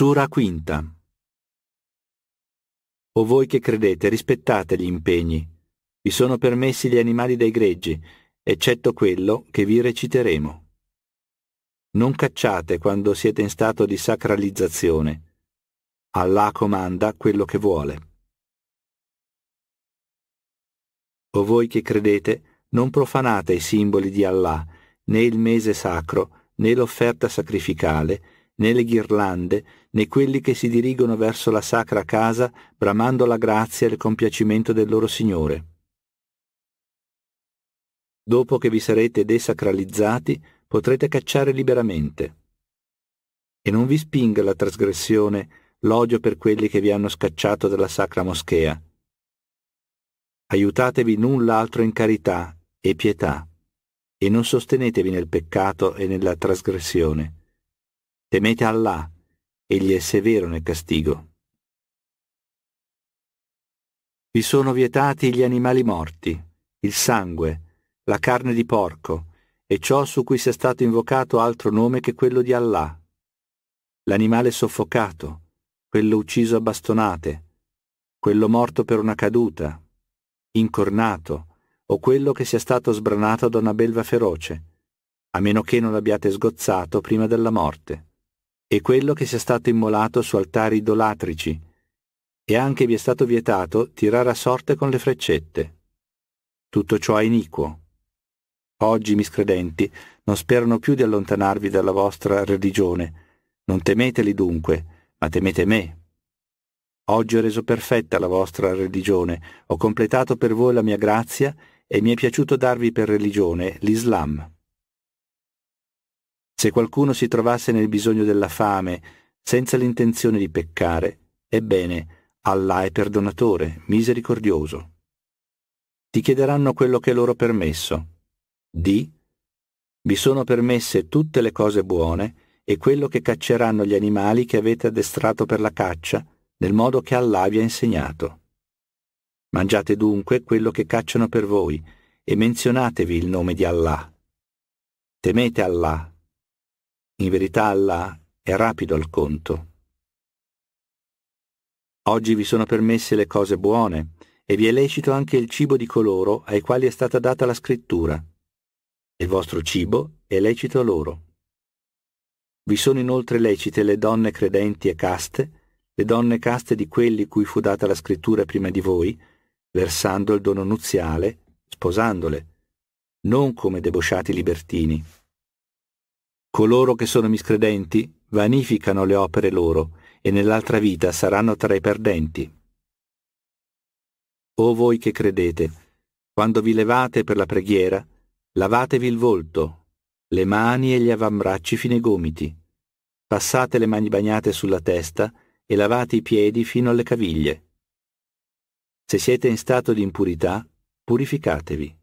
Sura quinta. O voi che credete, rispettate gli impegni. Vi sono permessi gli animali dai greggi, eccetto quello che vi reciteremo. Non cacciate quando siete in stato di sacralizzazione. Allah comanda quello che vuole. O voi che credete, non profanate i simboli di Allah, né il mese sacro, né l'offerta sacrificale, né le ghirlande, né quelli che si dirigono verso la sacra casa bramando la grazia e il compiacimento del loro Signore. Dopo che vi sarete desacralizzati, potrete cacciare liberamente. E non vi spinga la trasgressione, l'odio per quelli che vi hanno scacciato dalla sacra moschea. Aiutatevi null'altro in carità e pietà, e non sostenetevi nel peccato e nella trasgressione Temete Allah, egli è severo nel castigo. Vi sono vietati gli animali morti, il sangue, la carne di porco e ciò su cui sia stato invocato altro nome che quello di Allah. L'animale soffocato, quello ucciso a bastonate, quello morto per una caduta, incornato o quello che sia stato sbranato da una belva feroce, a meno che non l'abbiate sgozzato prima della morte e quello che sia stato immolato su altari idolatrici, e anche vi è stato vietato tirare a sorte con le freccette. Tutto ciò è iniquo. Oggi, miscredenti, non sperano più di allontanarvi dalla vostra religione. Non temeteli dunque, ma temete me. Oggi ho reso perfetta la vostra religione, ho completato per voi la mia grazia e mi è piaciuto darvi per religione l'Islam. Se qualcuno si trovasse nel bisogno della fame, senza l'intenzione di peccare, ebbene, Allah è perdonatore, misericordioso. Ti chiederanno quello che è loro permesso. Di, vi sono permesse tutte le cose buone e quello che cacceranno gli animali che avete addestrato per la caccia, nel modo che Allah vi ha insegnato. Mangiate dunque quello che cacciano per voi e menzionatevi il nome di Allah. Temete Allah in verità Allah è rapido al conto. Oggi vi sono permesse le cose buone e vi è lecito anche il cibo di coloro ai quali è stata data la scrittura. Il vostro cibo è lecito a loro. Vi sono inoltre lecite le donne credenti e caste, le donne caste di quelli cui fu data la scrittura prima di voi, versando il dono nuziale, sposandole, non come debosciati libertini. Coloro che sono miscredenti vanificano le opere loro e nell'altra vita saranno tra i perdenti. O voi che credete, quando vi levate per la preghiera, lavatevi il volto, le mani e gli avambracci fino ai gomiti, passate le mani bagnate sulla testa e lavate i piedi fino alle caviglie. Se siete in stato di impurità, purificatevi.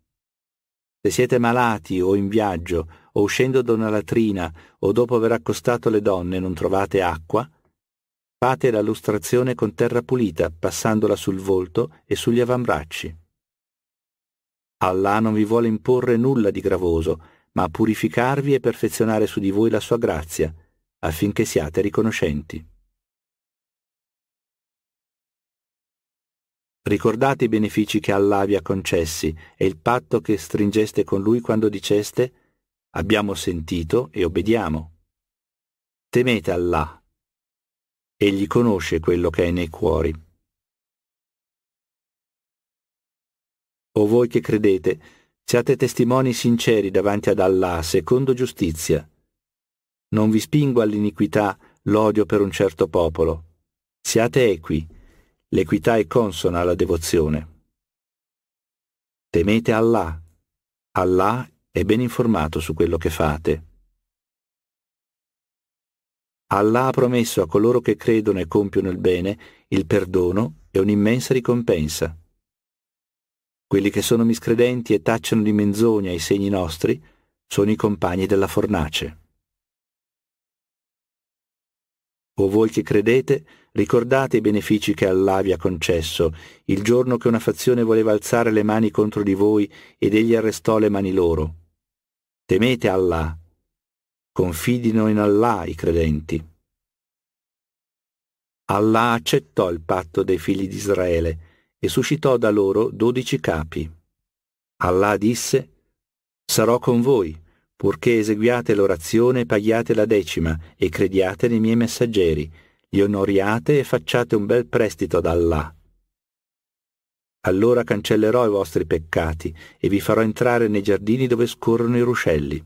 Se siete malati o in viaggio o uscendo da una latrina o dopo aver accostato le donne non trovate acqua, fate la lustrazione con terra pulita passandola sul volto e sugli avambracci. Allah non vi vuole imporre nulla di gravoso, ma purificarvi e perfezionare su di voi la sua grazia, affinché siate riconoscenti. Ricordate i benefici che Allah vi ha concessi e il patto che stringeste con lui quando diceste abbiamo sentito e obbediamo. Temete Allah. Egli conosce quello che è nei cuori. O voi che credete, siate testimoni sinceri davanti ad Allah, secondo giustizia. Non vi spingo all'iniquità l'odio per un certo popolo. Siate equi L'equità è consona alla devozione. Temete Allah. Allah è ben informato su quello che fate. Allah ha promesso a coloro che credono e compiono il bene il perdono e un'immensa ricompensa. Quelli che sono miscredenti e tacciano di menzogna i segni nostri sono i compagni della fornace. O voi che credete, Ricordate i benefici che Allah vi ha concesso, il giorno che una fazione voleva alzare le mani contro di voi ed egli arrestò le mani loro. Temete Allah. Confidino in Allah i credenti. Allah accettò il patto dei figli di Israele e suscitò da loro dodici capi. Allah disse, Sarò con voi, purché eseguiate l'orazione e paghiate la decima e crediate nei miei messaggeri, gli onoriate e facciate un bel prestito ad Allah. Allora cancellerò i vostri peccati e vi farò entrare nei giardini dove scorrono i ruscelli.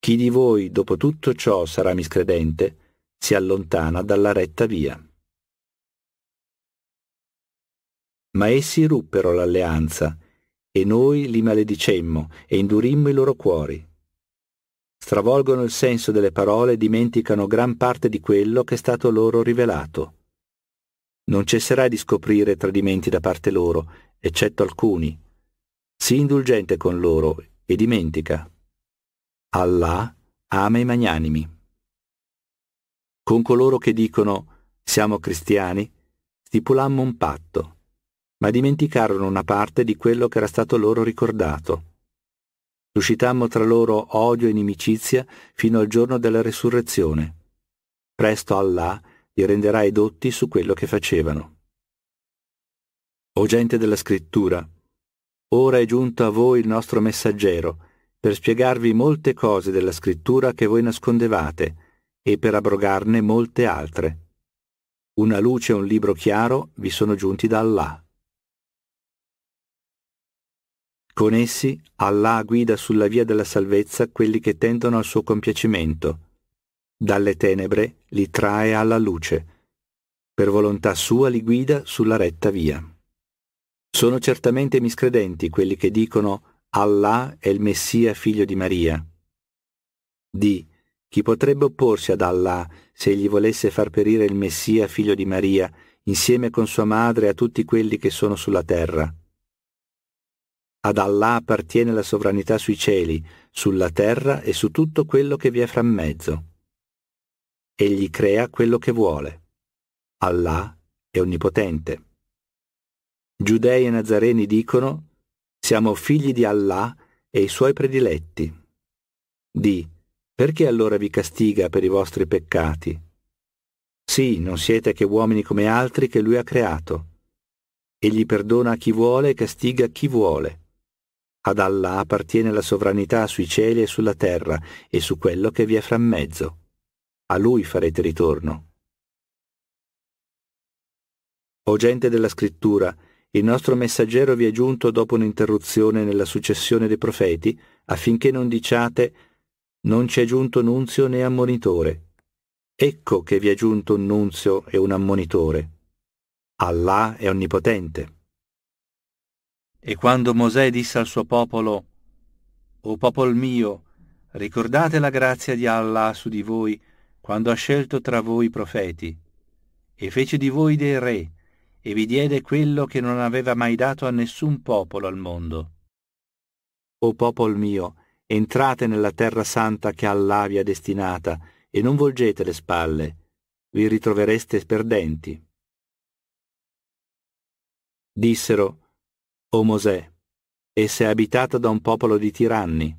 Chi di voi, dopo tutto ciò, sarà miscredente, si allontana dalla retta via. Ma essi ruppero l'alleanza, e noi li maledicemmo e indurimmo i loro cuori stravolgono il senso delle parole e dimenticano gran parte di quello che è stato loro rivelato. Non cesserai di scoprire tradimenti da parte loro, eccetto alcuni. Sii indulgente con loro e dimentica. Allah ama i magnanimi. Con coloro che dicono siamo cristiani, stipulammo un patto, ma dimenticarono una parte di quello che era stato loro ricordato. Suscitammo tra loro odio e inimicizia fino al giorno della resurrezione. Presto Allah li renderà edotti su quello che facevano. O gente della scrittura, ora è giunto a voi il nostro messaggero per spiegarvi molte cose della scrittura che voi nascondevate e per abrogarne molte altre. Una luce e un libro chiaro vi sono giunti da Allah. Con essi Allah guida sulla via della salvezza quelli che tendono al suo compiacimento. Dalle tenebre li trae alla luce. Per volontà sua li guida sulla retta via. Sono certamente miscredenti quelli che dicono Allah è il Messia figlio di Maria. Di chi potrebbe opporsi ad Allah se egli volesse far perire il Messia figlio di Maria insieme con sua madre a tutti quelli che sono sulla terra? Ad Allah appartiene la sovranità sui cieli, sulla terra e su tutto quello che vi è frammezzo. Egli crea quello che vuole. Allah è onnipotente. Giudei e Nazareni dicono, siamo figli di Allah e i suoi prediletti. Di, perché allora vi castiga per i vostri peccati? Sì, non siete che uomini come altri che lui ha creato. Egli perdona a chi vuole e castiga chi vuole. Ad Allah appartiene la sovranità sui cieli e sulla terra e su quello che vi è frammezzo. A Lui farete ritorno. O gente della scrittura, il nostro messaggero vi è giunto dopo un'interruzione nella successione dei profeti, affinché non diciate non ci è giunto nunzio né ammonitore. Ecco che vi è giunto un nunzio e un ammonitore. Allah è onnipotente. E quando Mosè disse al suo popolo, O popol mio, ricordate la grazia di Allah su di voi quando ha scelto tra voi profeti, e fece di voi dei re, e vi diede quello che non aveva mai dato a nessun popolo al mondo. O popol mio, entrate nella terra santa che Allah vi ha destinata, e non volgete le spalle, vi ritrovereste perdenti. Dissero, o Mosè, essa è abitata da un popolo di tiranni.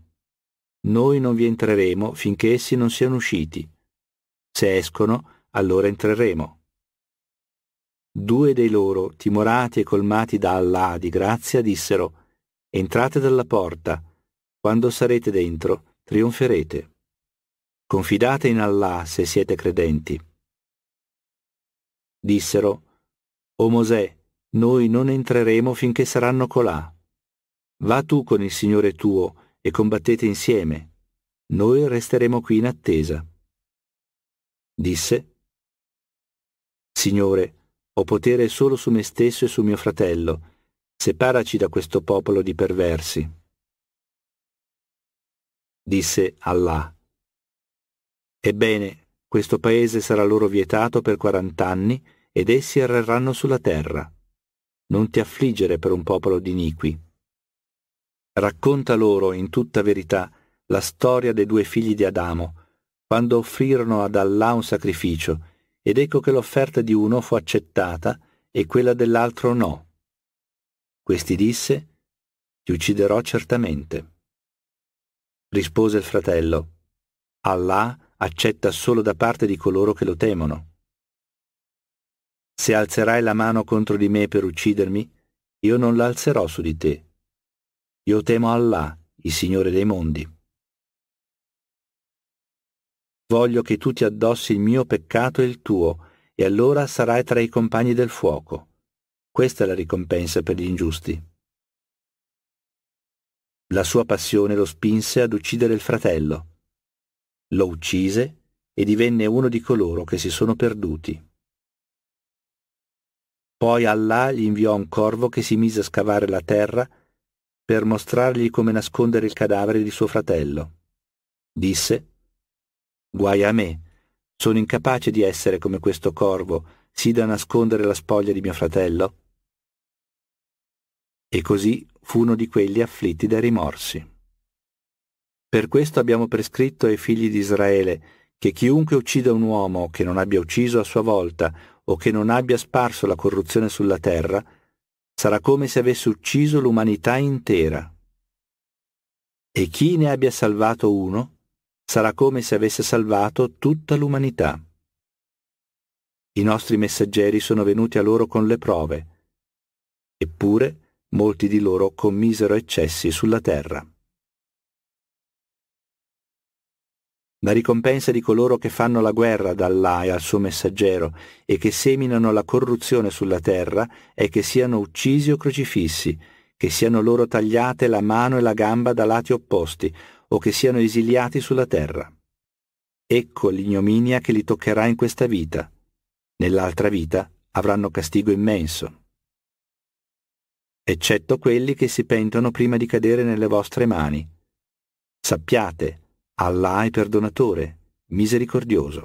Noi non vi entreremo finché essi non siano usciti. Se escono, allora entreremo. Due dei loro, timorati e colmati da Allah di grazia, dissero, Entrate dalla porta, quando sarete dentro, trionferete. Confidate in Allah se siete credenti. Dissero, O Mosè, noi non entreremo finché saranno colà. Va tu con il Signore tuo e combattete insieme. Noi resteremo qui in attesa. Disse, Signore, ho potere solo su me stesso e su mio fratello. Separaci da questo popolo di perversi. Disse Allah. Ebbene, questo paese sarà loro vietato per quarant'anni ed essi erreranno sulla terra non ti affliggere per un popolo di iniqui. Racconta loro in tutta verità la storia dei due figli di Adamo, quando offrirono ad Allah un sacrificio, ed ecco che l'offerta di uno fu accettata e quella dell'altro no. Questi disse, ti ucciderò certamente. Rispose il fratello, Allah accetta solo da parte di coloro che lo temono. Se alzerai la mano contro di me per uccidermi, io non l'alzerò su di te. Io temo Allah, il Signore dei mondi. Voglio che tu ti addossi il mio peccato e il tuo, e allora sarai tra i compagni del fuoco. Questa è la ricompensa per gli ingiusti. La sua passione lo spinse ad uccidere il fratello. Lo uccise e divenne uno di coloro che si sono perduti. Poi Allah gli inviò un corvo che si mise a scavare la terra per mostrargli come nascondere il cadavere di suo fratello. Disse, Guai a me, sono incapace di essere come questo corvo, sì da nascondere la spoglia di mio fratello. E così fu uno di quelli afflitti dai rimorsi. Per questo abbiamo prescritto ai figli di Israele che chiunque uccida un uomo che non abbia ucciso a sua volta o che non abbia sparso la corruzione sulla terra, sarà come se avesse ucciso l'umanità intera. E chi ne abbia salvato uno, sarà come se avesse salvato tutta l'umanità. I nostri messaggeri sono venuti a loro con le prove, eppure molti di loro commisero eccessi sulla terra. la ricompensa di coloro che fanno la guerra ad Allah e al suo messaggero e che seminano la corruzione sulla terra è che siano uccisi o crocifissi, che siano loro tagliate la mano e la gamba da lati opposti, o che siano esiliati sulla terra. Ecco l'ignominia che li toccherà in questa vita. Nell'altra vita avranno castigo immenso. Eccetto quelli che si pentono prima di cadere nelle vostre mani. Sappiate, Allah è perdonatore, misericordioso.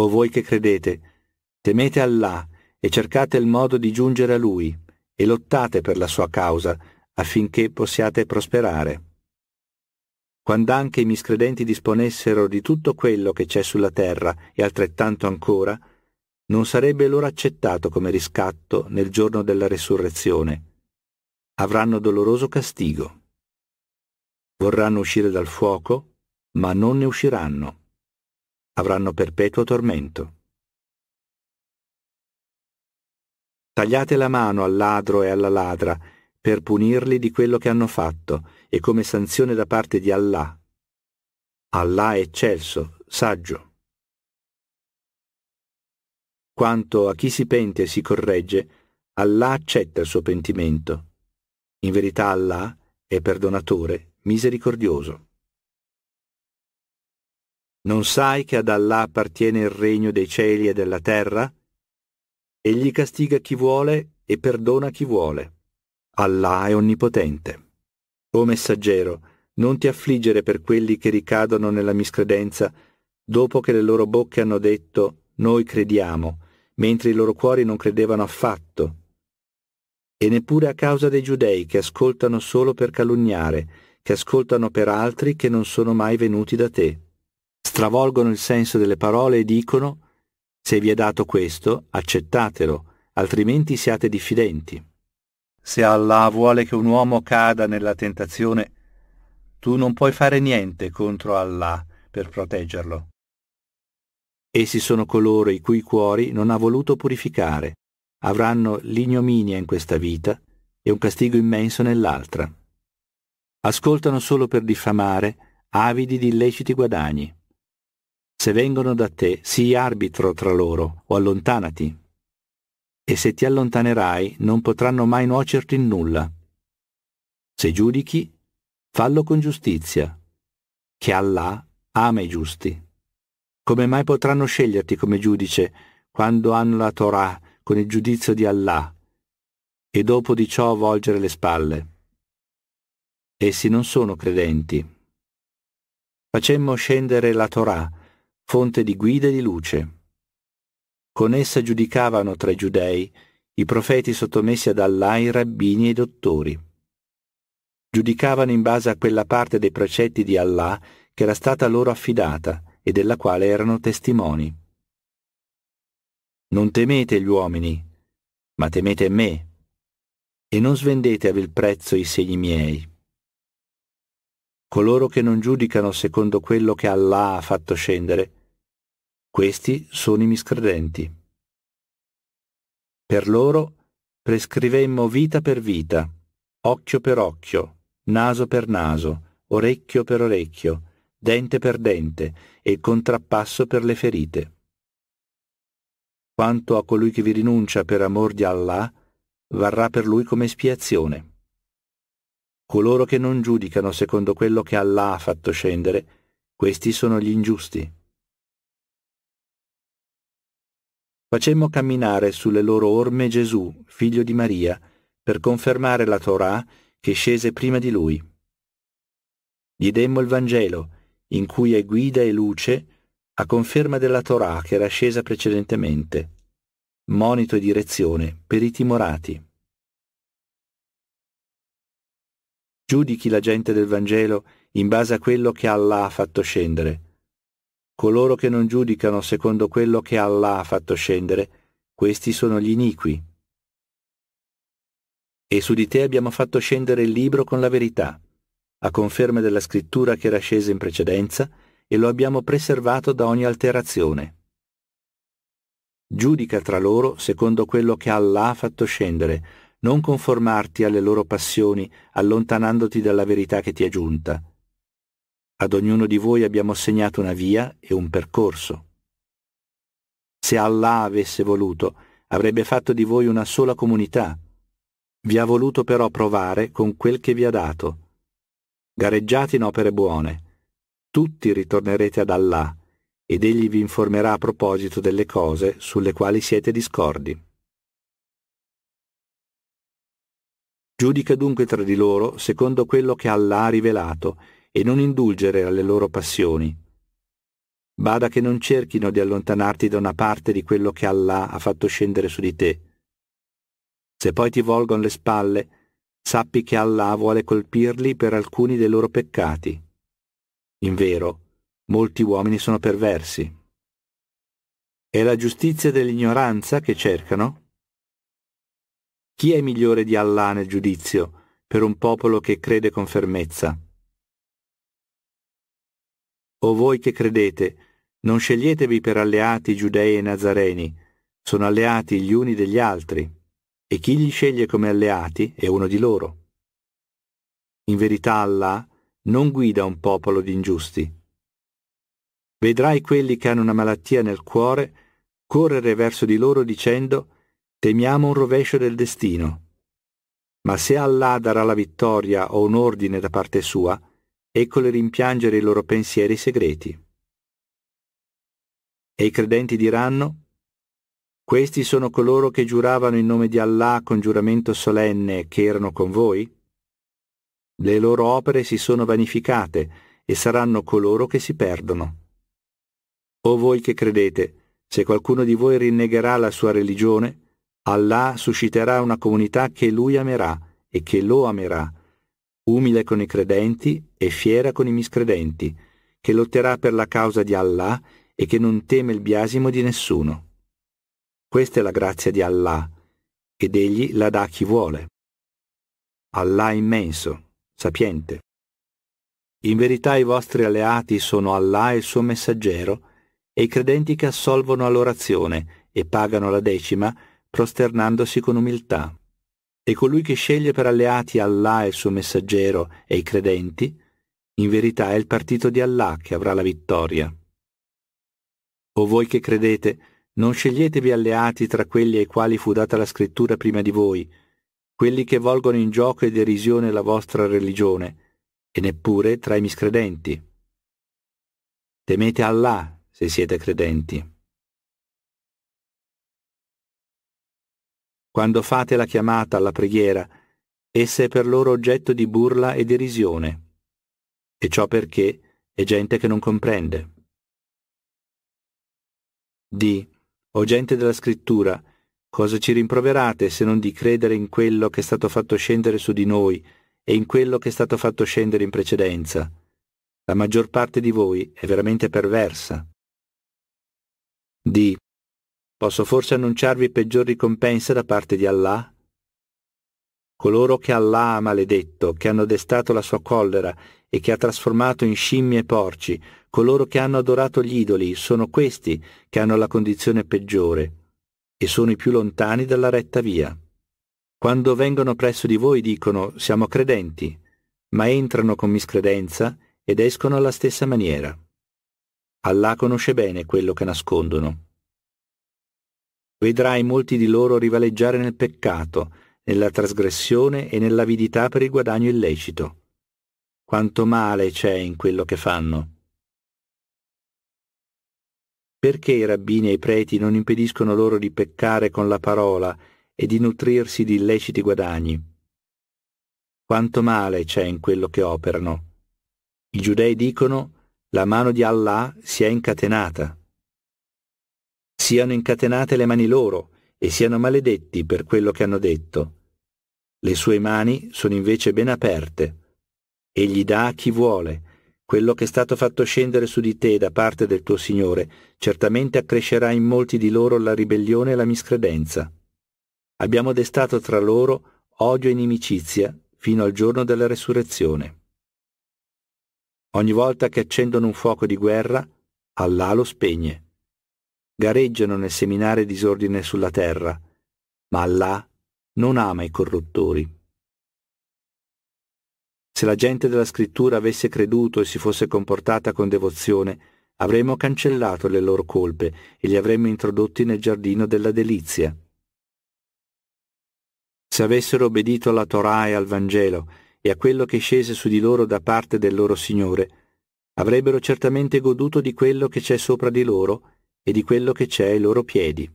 O voi che credete, temete Allah e cercate il modo di giungere a Lui e lottate per la sua causa affinché possiate prosperare. Quando anche i miscredenti disponessero di tutto quello che c'è sulla terra e altrettanto ancora, non sarebbe loro accettato come riscatto nel giorno della resurrezione. Avranno doloroso castigo vorranno uscire dal fuoco, ma non ne usciranno. Avranno perpetuo tormento. Tagliate la mano al ladro e alla ladra per punirli di quello che hanno fatto e come sanzione da parte di Allah. Allah è eccelso, saggio. Quanto a chi si pente e si corregge, Allah accetta il suo pentimento. In verità Allah è perdonatore misericordioso. Non sai che ad Allah appartiene il regno dei cieli e della terra? Egli castiga chi vuole e perdona chi vuole. Allah è onnipotente. O messaggero, non ti affliggere per quelli che ricadono nella miscredenza, dopo che le loro bocche hanno detto noi crediamo, mentre i loro cuori non credevano affatto, e neppure a causa dei giudei che ascoltano solo per calunniare, che ascoltano per altri che non sono mai venuti da te. Stravolgono il senso delle parole e dicono se vi è dato questo, accettatelo, altrimenti siate diffidenti. Se Allah vuole che un uomo cada nella tentazione, tu non puoi fare niente contro Allah per proteggerlo. Essi sono coloro i cui cuori non ha voluto purificare, avranno l'ignominia in questa vita e un castigo immenso nell'altra ascoltano solo per diffamare, avidi di illeciti guadagni. Se vengono da te, sii arbitro tra loro, o allontanati. E se ti allontanerai, non potranno mai nuocerti in nulla. Se giudichi, fallo con giustizia, che Allah ama i giusti. Come mai potranno sceglierti come giudice quando hanno la Torah con il giudizio di Allah e dopo di ciò volgere le spalle? Essi non sono credenti. Facemmo scendere la Torah, fonte di guida e di luce. Con essa giudicavano tra i giudei i profeti sottomessi ad Allah i rabbini e i dottori. Giudicavano in base a quella parte dei precetti di Allah che era stata loro affidata e della quale erano testimoni. Non temete gli uomini, ma temete me, e non svendete a vil prezzo i segni miei coloro che non giudicano secondo quello che Allah ha fatto scendere, questi sono i miscredenti. Per loro prescrivemmo vita per vita, occhio per occhio, naso per naso, orecchio per orecchio, dente per dente e contrappasso per le ferite. Quanto a colui che vi rinuncia per amor di Allah, varrà per lui come espiazione coloro che non giudicano secondo quello che Allah ha fatto scendere, questi sono gli ingiusti. Facemmo camminare sulle loro orme Gesù, figlio di Maria, per confermare la Torah che scese prima di lui. Gli demmo il Vangelo, in cui è guida e luce, a conferma della Torah che era scesa precedentemente, monito e direzione per i timorati. Giudichi la gente del Vangelo in base a quello che Allah ha fatto scendere. Coloro che non giudicano secondo quello che Allah ha fatto scendere, questi sono gli iniqui. E su di te abbiamo fatto scendere il libro con la verità, a conferma della scrittura che era scesa in precedenza, e lo abbiamo preservato da ogni alterazione. Giudica tra loro secondo quello che Allah ha fatto scendere, non conformarti alle loro passioni, allontanandoti dalla verità che ti è giunta. Ad ognuno di voi abbiamo segnato una via e un percorso. Se Allah avesse voluto, avrebbe fatto di voi una sola comunità. Vi ha voluto però provare con quel che vi ha dato. Gareggiate in opere buone. Tutti ritornerete ad Allah ed egli vi informerà a proposito delle cose sulle quali siete discordi. Giudica dunque tra di loro secondo quello che Allah ha rivelato e non indulgere alle loro passioni. Bada che non cerchino di allontanarti da una parte di quello che Allah ha fatto scendere su di te. Se poi ti volgono le spalle, sappi che Allah vuole colpirli per alcuni dei loro peccati. In vero, molti uomini sono perversi. È la giustizia dell'ignoranza che cercano? Chi è migliore di Allah nel giudizio per un popolo che crede con fermezza? O voi che credete, non sceglietevi per alleati giudei e nazareni, sono alleati gli uni degli altri, e chi li sceglie come alleati è uno di loro. In verità Allah non guida un popolo di ingiusti. Vedrai quelli che hanno una malattia nel cuore correre verso di loro dicendo temiamo un rovescio del destino. Ma se Allah darà la vittoria o un ordine da parte sua, eccole rimpiangere i loro pensieri segreti. E i credenti diranno, questi sono coloro che giuravano in nome di Allah con giuramento solenne che erano con voi? Le loro opere si sono vanificate e saranno coloro che si perdono. O voi che credete, se qualcuno di voi rinnegherà la sua religione, Allah susciterà una comunità che lui amerà e che lo amerà, umile con i credenti e fiera con i miscredenti, che lotterà per la causa di Allah e che non teme il biasimo di nessuno. Questa è la grazia di Allah, ed egli la dà a chi vuole. Allah immenso, sapiente. In verità i vostri alleati sono Allah e il suo messaggero, e i credenti che assolvono all'orazione e pagano la decima prosternandosi con umiltà. E colui che sceglie per alleati Allah e il suo messaggero e i credenti, in verità è il partito di Allah che avrà la vittoria. O voi che credete, non sceglietevi alleati tra quelli ai quali fu data la scrittura prima di voi, quelli che volgono in gioco e derisione la vostra religione, e neppure tra i miscredenti. Temete Allah se siete credenti. Quando fate la chiamata alla preghiera, essa è per loro oggetto di burla e derisione. E ciò perché è gente che non comprende. D. O gente della scrittura, cosa ci rimproverate se non di credere in quello che è stato fatto scendere su di noi e in quello che è stato fatto scendere in precedenza? La maggior parte di voi è veramente perversa. D. Posso forse annunciarvi peggior ricompensa da parte di Allah? Coloro che Allah ha maledetto, che hanno destato la sua collera e che ha trasformato in scimmie e porci, coloro che hanno adorato gli idoli, sono questi che hanno la condizione peggiore e sono i più lontani dalla retta via. Quando vengono presso di voi dicono siamo credenti, ma entrano con miscredenza ed escono alla stessa maniera. Allah conosce bene quello che nascondono. Vedrai molti di loro rivaleggiare nel peccato, nella trasgressione e nell'avidità per il guadagno illecito. Quanto male c'è in quello che fanno. Perché i rabbini e i preti non impediscono loro di peccare con la parola e di nutrirsi di illeciti guadagni? Quanto male c'è in quello che operano? I giudei dicono la mano di Allah si è incatenata siano incatenate le mani loro e siano maledetti per quello che hanno detto. Le sue mani sono invece ben aperte. Egli dà a chi vuole. Quello che è stato fatto scendere su di te da parte del tuo Signore certamente accrescerà in molti di loro la ribellione e la miscredenza. Abbiamo destato tra loro odio e inimicizia fino al giorno della resurrezione. Ogni volta che accendono un fuoco di guerra, Allah lo spegne gareggiano nel seminare disordine sulla terra, ma Allah non ama i corruttori. Se la gente della scrittura avesse creduto e si fosse comportata con devozione, avremmo cancellato le loro colpe e li avremmo introdotti nel giardino della delizia. Se avessero obbedito alla Torah e al Vangelo e a quello che scese su di loro da parte del loro Signore, avrebbero certamente goduto di quello che c'è sopra di loro e di quello che c'è ai loro piedi.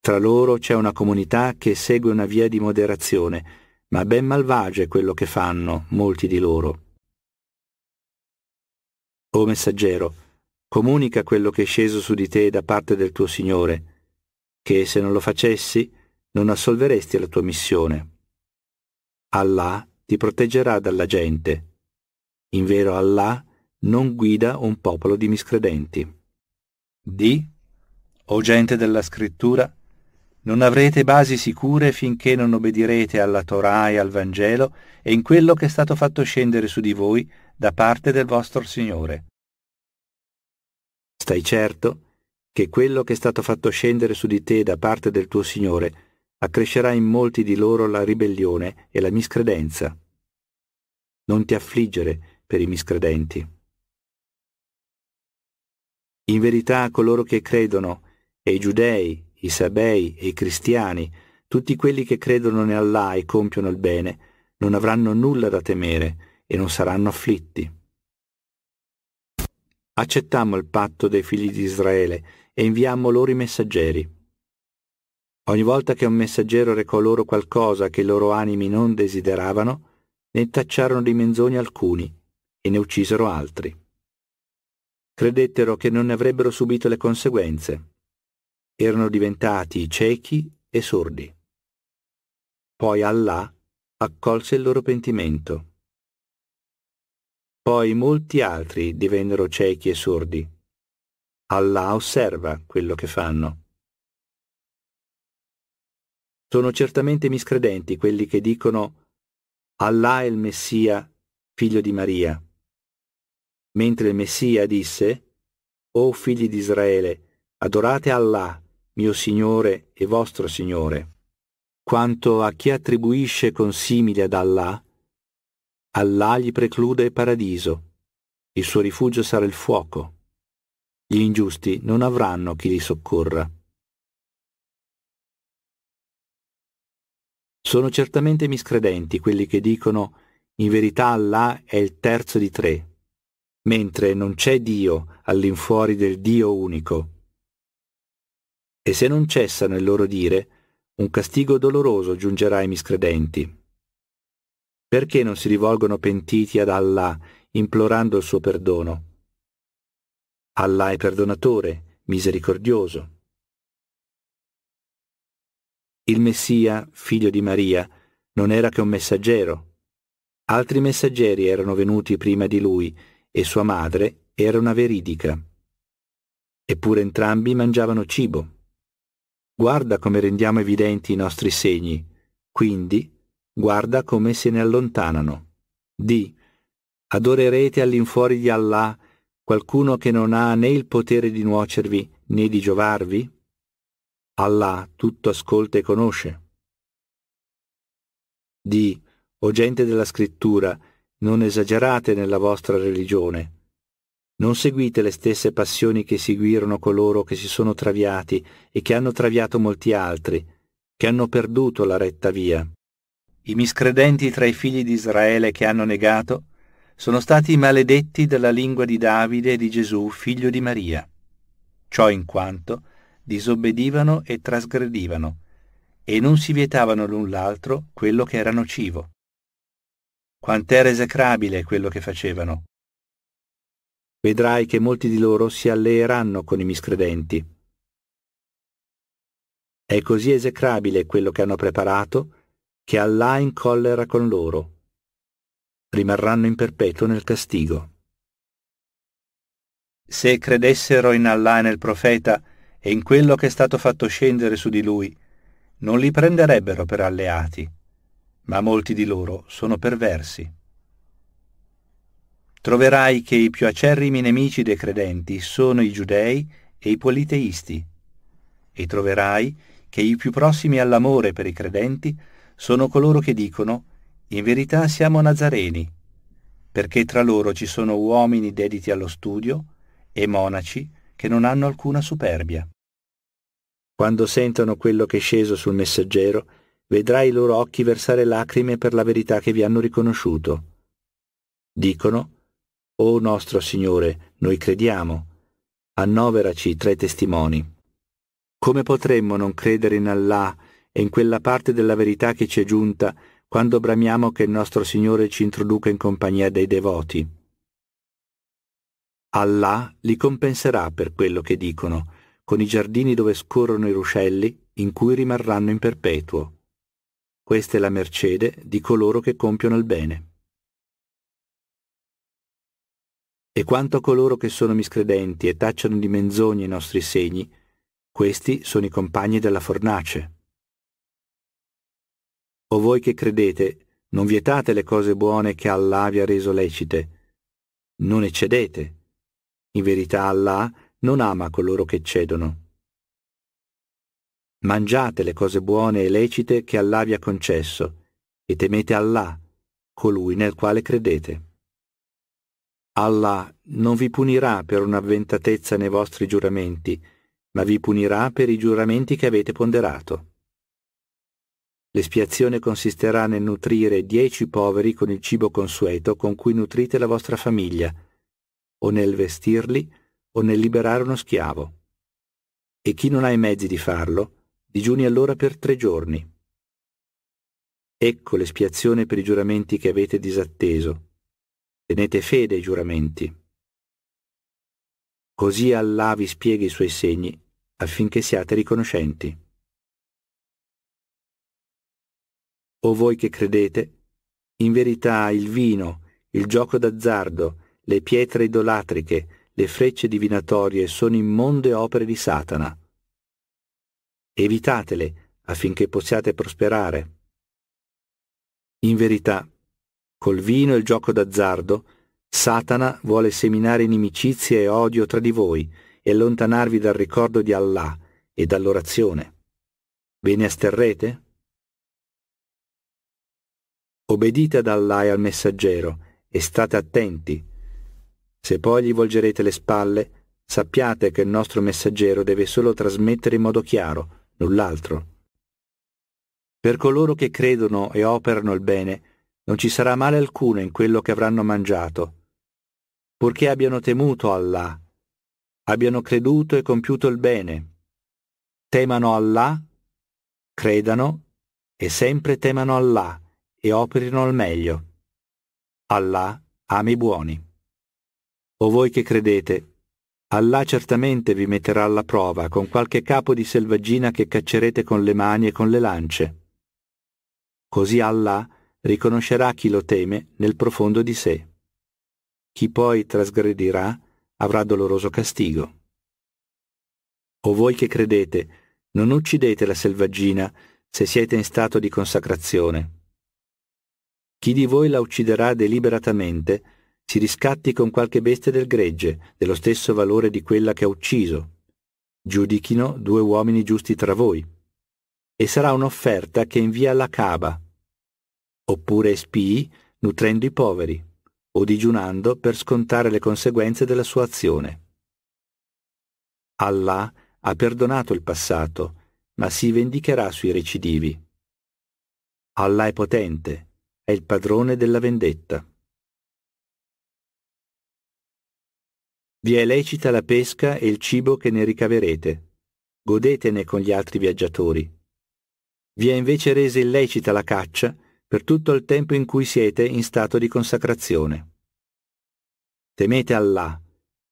Tra loro c'è una comunità che segue una via di moderazione, ma ben malvagio è quello che fanno molti di loro. O messaggero, comunica quello che è sceso su di te da parte del tuo Signore, che se non lo facessi non assolveresti la tua missione. Allah ti proteggerà dalla gente. In vero Allah non guida un popolo di miscredenti di O gente della scrittura, non avrete basi sicure finché non obbedirete alla Torah e al Vangelo e in quello che è stato fatto scendere su di voi da parte del vostro Signore. Stai certo che quello che è stato fatto scendere su di te da parte del tuo Signore accrescerà in molti di loro la ribellione e la miscredenza. Non ti affliggere per i miscredenti. In verità coloro che credono, e i giudei, i sabei e i cristiani, tutti quelli che credono in Allah e compiono il bene, non avranno nulla da temere e non saranno afflitti. Accettammo il patto dei figli di Israele e inviammo loro i messaggeri. Ogni volta che un messaggero recò loro qualcosa che i loro animi non desideravano, ne tacciarono di menzogna alcuni e ne uccisero altri credettero che non ne avrebbero subito le conseguenze. Erano diventati ciechi e sordi. Poi Allah accolse il loro pentimento. Poi molti altri divennero ciechi e sordi. Allah osserva quello che fanno. Sono certamente miscredenti quelli che dicono Allah è il Messia, figlio di Maria mentre il Messia disse, O figli di Israele, adorate Allah, mio Signore e vostro Signore. Quanto a chi attribuisce consimile ad Allah, Allah gli preclude il paradiso, il suo rifugio sarà il fuoco. Gli ingiusti non avranno chi li soccorra. Sono certamente miscredenti quelli che dicono in verità Allah è il terzo di tre, mentre non c'è Dio all'infuori del Dio unico. E se non cessano il loro dire, un castigo doloroso giungerà ai miscredenti. Perché non si rivolgono pentiti ad Allah, implorando il suo perdono? Allah è perdonatore, misericordioso. Il Messia, figlio di Maria, non era che un messaggero. Altri messaggeri erano venuti prima di lui e sua madre era una veridica. Eppure entrambi mangiavano cibo. Guarda come rendiamo evidenti i nostri segni, quindi guarda come se ne allontanano. Di, adorerete all'infuori di Allah qualcuno che non ha né il potere di nuocervi né di giovarvi? Allah tutto ascolta e conosce. Di, o gente della scrittura, non esagerate nella vostra religione. Non seguite le stesse passioni che seguirono coloro che si sono traviati e che hanno traviato molti altri, che hanno perduto la retta via. I miscredenti tra i figli di Israele che hanno negato sono stati maledetti dalla lingua di Davide e di Gesù, figlio di Maria. Ciò in quanto disobbedivano e trasgredivano, e non si vietavano l'un l'altro quello che era nocivo. Quant'era esecrabile quello che facevano. Vedrai che molti di loro si alleeranno con i miscredenti. È così esecrabile quello che hanno preparato che Allah in collera con loro. Rimarranno in perpetuo nel castigo. Se credessero in Allah e nel profeta e in quello che è stato fatto scendere su di lui, non li prenderebbero per alleati ma molti di loro sono perversi. Troverai che i più acerrimi nemici dei credenti sono i giudei e i politeisti, e troverai che i più prossimi all'amore per i credenti sono coloro che dicono, in verità siamo nazareni, perché tra loro ci sono uomini dediti allo studio e monaci che non hanno alcuna superbia. Quando sentono quello che è sceso sul messaggero, vedrai i loro occhi versare lacrime per la verità che vi hanno riconosciuto. Dicono, O nostro Signore, noi crediamo, annoveraci tra i testimoni. Come potremmo non credere in Allah e in quella parte della verità che ci è giunta quando bramiamo che il nostro Signore ci introduca in compagnia dei devoti? Allah li compenserà per quello che dicono, con i giardini dove scorrono i ruscelli, in cui rimarranno in perpetuo. Questa è la mercede di coloro che compiono il bene. E quanto a coloro che sono miscredenti e tacciano di menzogne i nostri segni, questi sono i compagni della fornace. O voi che credete, non vietate le cose buone che Allah vi ha reso lecite, non eccedete. In verità Allah non ama coloro che cedono. Mangiate le cose buone e lecite che Allah vi ha concesso, e temete Allah, colui nel quale credete. Allah non vi punirà per un'avventatezza nei vostri giuramenti, ma vi punirà per i giuramenti che avete ponderato. L'espiazione consisterà nel nutrire dieci poveri con il cibo consueto con cui nutrite la vostra famiglia, o nel vestirli, o nel liberare uno schiavo. E chi non ha i mezzi di farlo, digiuni allora per tre giorni. Ecco l'espiazione per i giuramenti che avete disatteso. Tenete fede ai giuramenti. Così Allah vi spiega i suoi segni affinché siate riconoscenti. O voi che credete, in verità il vino, il gioco d'azzardo, le pietre idolatriche, le frecce divinatorie sono immonde opere di Satana evitatele affinché possiate prosperare. In verità, col vino e il gioco d'azzardo, Satana vuole seminare inimicizie e odio tra di voi e allontanarvi dal ricordo di Allah e dall'orazione. Ve ne asterrete? Obbedite ad Allah e al messaggero e state attenti. Se poi gli volgerete le spalle, sappiate che il nostro messaggero deve solo trasmettere in modo chiaro null'altro. Per coloro che credono e operano il bene, non ci sarà male alcuno in quello che avranno mangiato, purché abbiano temuto Allah, abbiano creduto e compiuto il bene. Temano Allah, credano e sempre temano Allah e operino al meglio. Allah ami buoni. O voi che credete, Allah certamente vi metterà alla prova con qualche capo di selvaggina che caccerete con le mani e con le lance. Così Allah riconoscerà chi lo teme nel profondo di sé. Chi poi trasgredirà avrà doloroso castigo. O voi che credete, non uccidete la selvaggina se siete in stato di consacrazione. Chi di voi la ucciderà deliberatamente, si riscatti con qualche bestia del gregge, dello stesso valore di quella che ha ucciso. Giudichino due uomini giusti tra voi. E sarà un'offerta che invia alla caba. Oppure spii nutrendo i poveri, o digiunando per scontare le conseguenze della sua azione. Allah ha perdonato il passato, ma si vendicherà sui recidivi. Allah è potente, è il padrone della vendetta. Vi è lecita la pesca e il cibo che ne ricaverete. Godetene con gli altri viaggiatori. Vi è invece resa illecita la caccia per tutto il tempo in cui siete in stato di consacrazione. Temete Allah,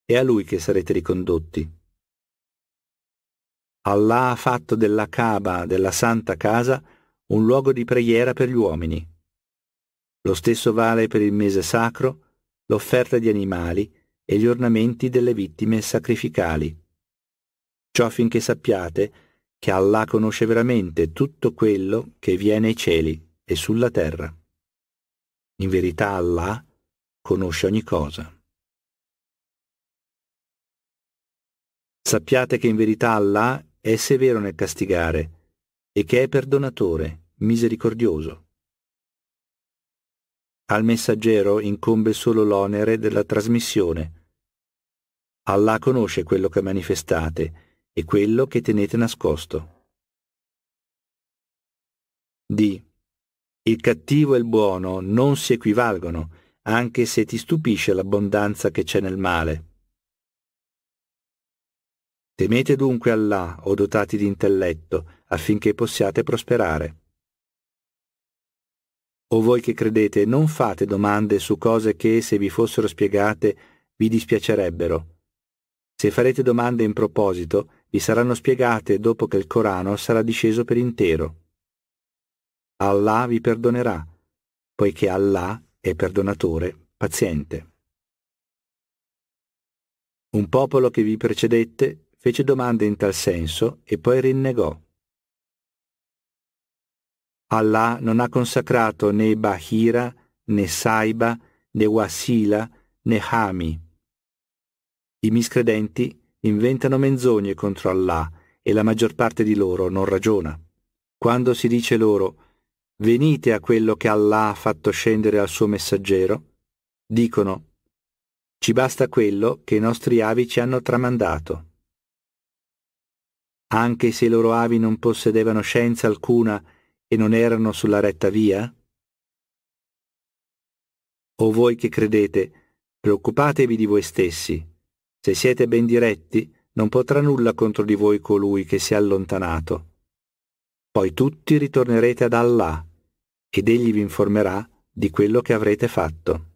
è a Lui che sarete ricondotti. Allah ha fatto della Kaaba, della Santa Casa, un luogo di preghiera per gli uomini. Lo stesso vale per il mese sacro, l'offerta di animali, e gli ornamenti delle vittime sacrificali. Ciò affinché sappiate che Allah conosce veramente tutto quello che viene ai cieli e sulla terra. In verità Allah conosce ogni cosa. Sappiate che in verità Allah è severo nel castigare e che è perdonatore, misericordioso. Al messaggero incombe solo l'onere della trasmissione Allah conosce quello che manifestate e quello che tenete nascosto. D. Il cattivo e il buono non si equivalgono, anche se ti stupisce l'abbondanza che c'è nel male. Temete dunque Allah, o dotati di intelletto, affinché possiate prosperare. O voi che credete, non fate domande su cose che, se vi fossero spiegate, vi dispiacerebbero se farete domande in proposito, vi saranno spiegate dopo che il Corano sarà disceso per intero. Allah vi perdonerà, poiché Allah è perdonatore, paziente. Un popolo che vi precedette fece domande in tal senso e poi rinnegò. Allah non ha consacrato né Bahira, né Saiba, né Wasila, né Hami. I miscredenti inventano menzogne contro Allah e la maggior parte di loro non ragiona. Quando si dice loro venite a quello che Allah ha fatto scendere al suo messaggero, dicono ci basta quello che i nostri avi ci hanno tramandato. Anche se i loro avi non possedevano scienza alcuna e non erano sulla retta via? O voi che credete, preoccupatevi di voi stessi se siete ben diretti, non potrà nulla contro di voi colui che si è allontanato. Poi tutti ritornerete ad Allah, ed egli vi informerà di quello che avrete fatto.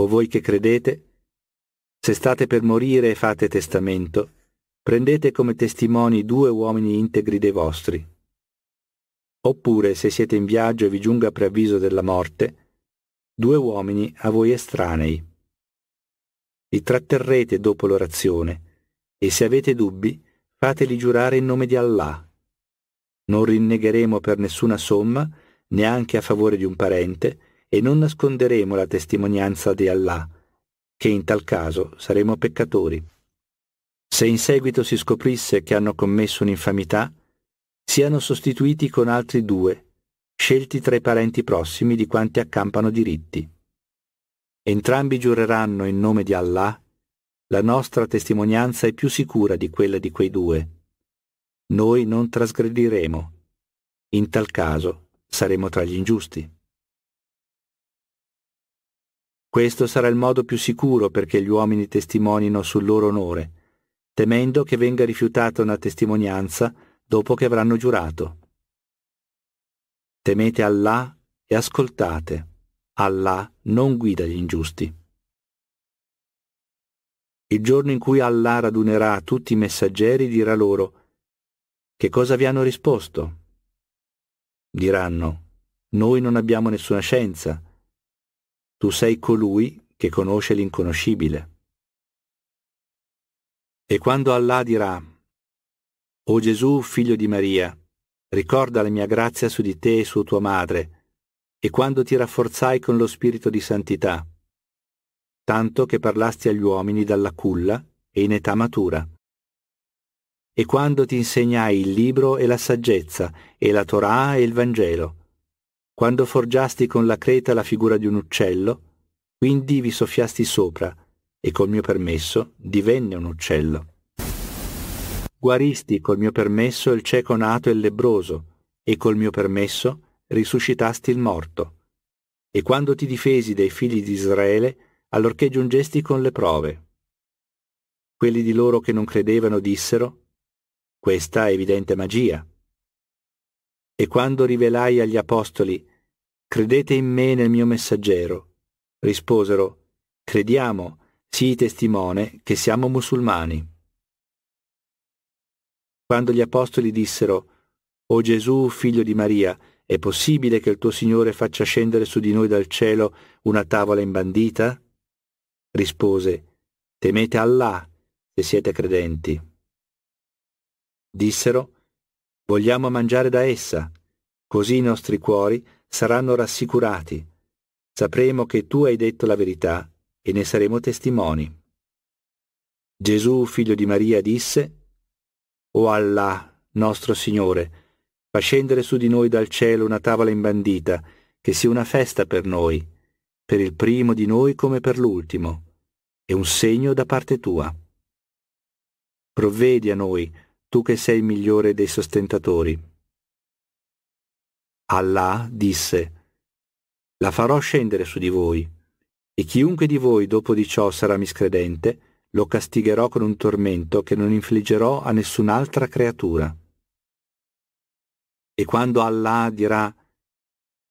O voi che credete, se state per morire e fate testamento, prendete come testimoni due uomini integri dei vostri. Oppure, se siete in viaggio e vi giunga preavviso della morte, due uomini a voi estranei li tratterrete dopo l'orazione, e se avete dubbi, fateli giurare in nome di Allah. Non rinnegheremo per nessuna somma, neanche a favore di un parente, e non nasconderemo la testimonianza di Allah, che in tal caso saremo peccatori. Se in seguito si scoprisse che hanno commesso un'infamità, siano sostituiti con altri due, scelti tra i parenti prossimi di quanti accampano diritti. Entrambi giureranno in nome di Allah, la nostra testimonianza è più sicura di quella di quei due. Noi non trasgrediremo. In tal caso saremo tra gli ingiusti. Questo sarà il modo più sicuro perché gli uomini testimonino sul loro onore, temendo che venga rifiutata una testimonianza dopo che avranno giurato. Temete Allah e ascoltate. Allah non guida gli ingiusti. Il giorno in cui Allah radunerà tutti i messaggeri dirà loro, che cosa vi hanno risposto? Diranno, noi non abbiamo nessuna scienza, tu sei colui che conosce l'inconoscibile. E quando Allah dirà, O Gesù, figlio di Maria, ricorda la mia grazia su di te e su tua madre, e quando ti rafforzai con lo spirito di santità, tanto che parlasti agli uomini dalla culla e in età matura. E quando ti insegnai il libro e la saggezza, e la Torah e il Vangelo, quando forgiasti con la creta la figura di un uccello, quindi vi soffiasti sopra, e col mio permesso divenne un uccello. Guaristi col mio permesso il cieco nato e il lebroso, e col mio permesso risuscitasti il morto. E quando ti difesi dei figli di Israele, allorché giungesti con le prove. Quelli di loro che non credevano dissero, questa è evidente magia. E quando rivelai agli apostoli, credete in me nel mio messaggero, risposero, crediamo, sii testimone che siamo musulmani. Quando gli apostoli dissero, O Gesù, figlio di Maria, è possibile che il tuo Signore faccia scendere su di noi dal cielo una tavola imbandita? Rispose, temete Allah se siete credenti. Dissero, vogliamo mangiare da essa, così i nostri cuori saranno rassicurati. Sapremo che tu hai detto la verità e ne saremo testimoni. Gesù, figlio di Maria, disse, O Allah, nostro Signore, Fa scendere su di noi dal cielo una tavola imbandita, che sia una festa per noi, per il primo di noi come per l'ultimo, e un segno da parte tua. Provvedi a noi, tu che sei il migliore dei sostentatori. Allah disse, la farò scendere su di voi, e chiunque di voi dopo di ciò sarà miscredente, lo castigherò con un tormento che non infliggerò a nessun'altra creatura. E quando Allah dirà,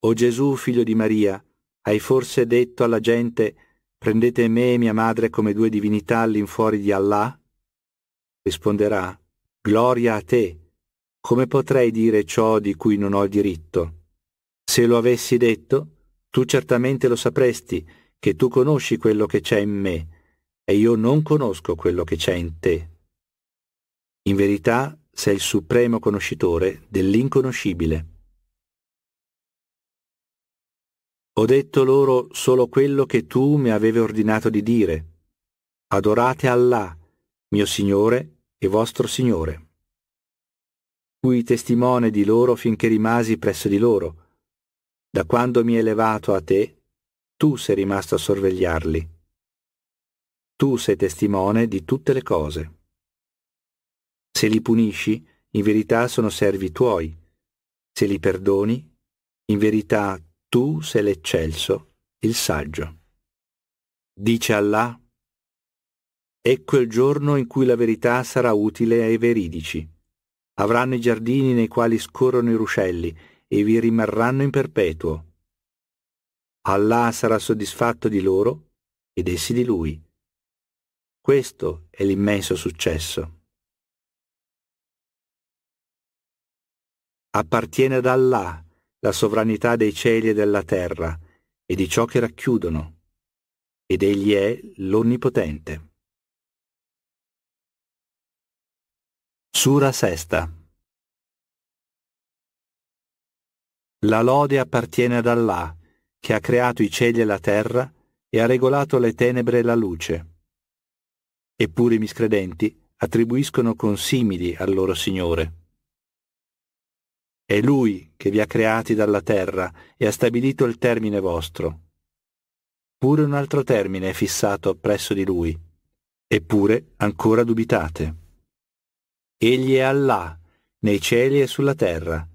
O Gesù, figlio di Maria, hai forse detto alla gente, prendete me e mia madre come due divinità all'infuori di Allah? Risponderà, Gloria a te. Come potrei dire ciò di cui non ho diritto? Se lo avessi detto, tu certamente lo sapresti, che tu conosci quello che c'è in me, e io non conosco quello che c'è in te. In verità, sei il supremo conoscitore dell'inconoscibile. Ho detto loro solo quello che tu mi avevi ordinato di dire. Adorate Allah, mio Signore e vostro Signore. Fui testimone di loro finché rimasi presso di loro. Da quando mi è elevato a te, tu sei rimasto a sorvegliarli. Tu sei testimone di tutte le cose. Se li punisci, in verità sono servi tuoi. Se li perdoni, in verità tu sei l'eccelso, il saggio. Dice Allah, Ecco il giorno in cui la verità sarà utile ai veridici. Avranno i giardini nei quali scorrono i ruscelli e vi rimarranno in perpetuo. Allah sarà soddisfatto di loro ed essi di lui. Questo è l'immenso successo. Appartiene ad Allah la sovranità dei cieli e della terra e di ciò che racchiudono, ed egli è l'Onnipotente. Sura sesta La lode appartiene ad Allah, che ha creato i cieli e la terra e ha regolato le tenebre e la luce. Eppure i miscredenti attribuiscono consimili al loro Signore. È Lui che vi ha creati dalla terra e ha stabilito il termine vostro. Pure un altro termine è fissato appresso di Lui, eppure ancora dubitate. Egli è Allah, nei cieli e sulla terra.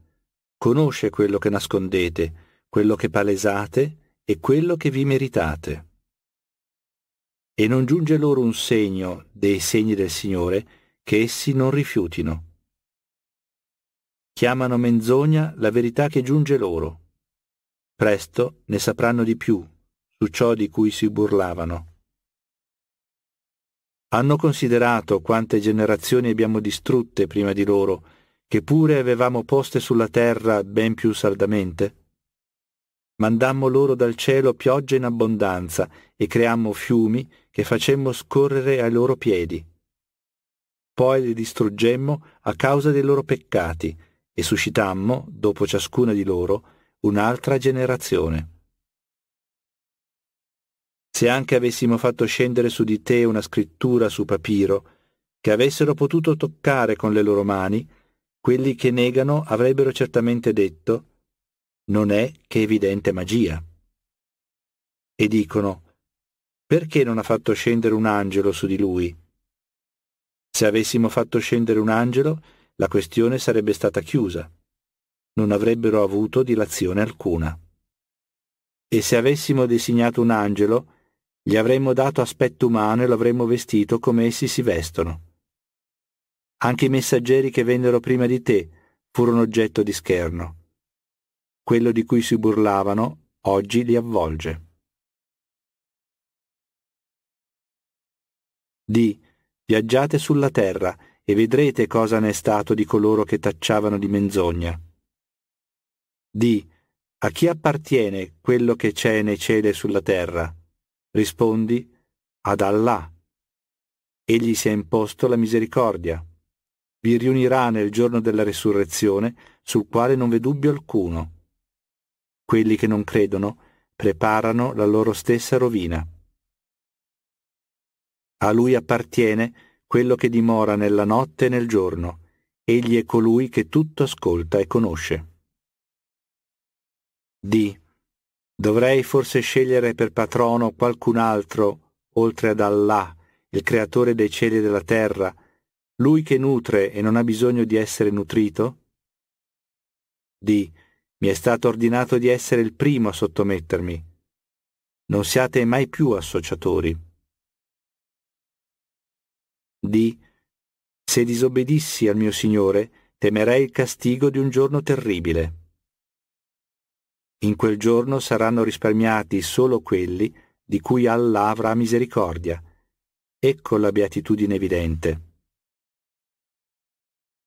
Conosce quello che nascondete, quello che palesate e quello che vi meritate. E non giunge loro un segno dei segni del Signore che essi non rifiutino chiamano menzogna la verità che giunge loro. Presto ne sapranno di più su ciò di cui si burlavano. Hanno considerato quante generazioni abbiamo distrutte prima di loro, che pure avevamo poste sulla terra ben più saldamente? Mandammo loro dal cielo piogge in abbondanza e creammo fiumi che facemmo scorrere ai loro piedi. Poi li distruggemmo a causa dei loro peccati, e suscitammo, dopo ciascuna di loro, un'altra generazione. Se anche avessimo fatto scendere su di te una scrittura su papiro, che avessero potuto toccare con le loro mani, quelli che negano avrebbero certamente detto, non è che evidente magia. E dicono, perché non ha fatto scendere un angelo su di lui? Se avessimo fatto scendere un angelo, la questione sarebbe stata chiusa. Non avrebbero avuto dilazione alcuna. E se avessimo designato un angelo, gli avremmo dato aspetto umano e lo avremmo vestito come essi si vestono. Anche i messaggeri che vennero prima di te furono oggetto di scherno. Quello di cui si burlavano oggi li avvolge. Di, Viaggiate sulla terra e vedrete cosa ne è stato di coloro che tacciavano di menzogna. Di, a chi appartiene quello che c'è nei cieli e sulla terra? Rispondi, ad Allah. Egli si è imposto la misericordia. Vi riunirà nel giorno della resurrezione, sul quale non v'è dubbio alcuno. Quelli che non credono preparano la loro stessa rovina. A lui appartiene quello che dimora nella notte e nel giorno. Egli è colui che tutto ascolta e conosce. D. Dovrei forse scegliere per patrono qualcun altro, oltre ad Allah, il creatore dei cieli e della terra, lui che nutre e non ha bisogno di essere nutrito? D. Mi è stato ordinato di essere il primo a sottomettermi. Non siate mai più associatori di Se disobbedissi al mio Signore, temerei il castigo di un giorno terribile. In quel giorno saranno risparmiati solo quelli di cui Allah avrà misericordia. Ecco la beatitudine evidente.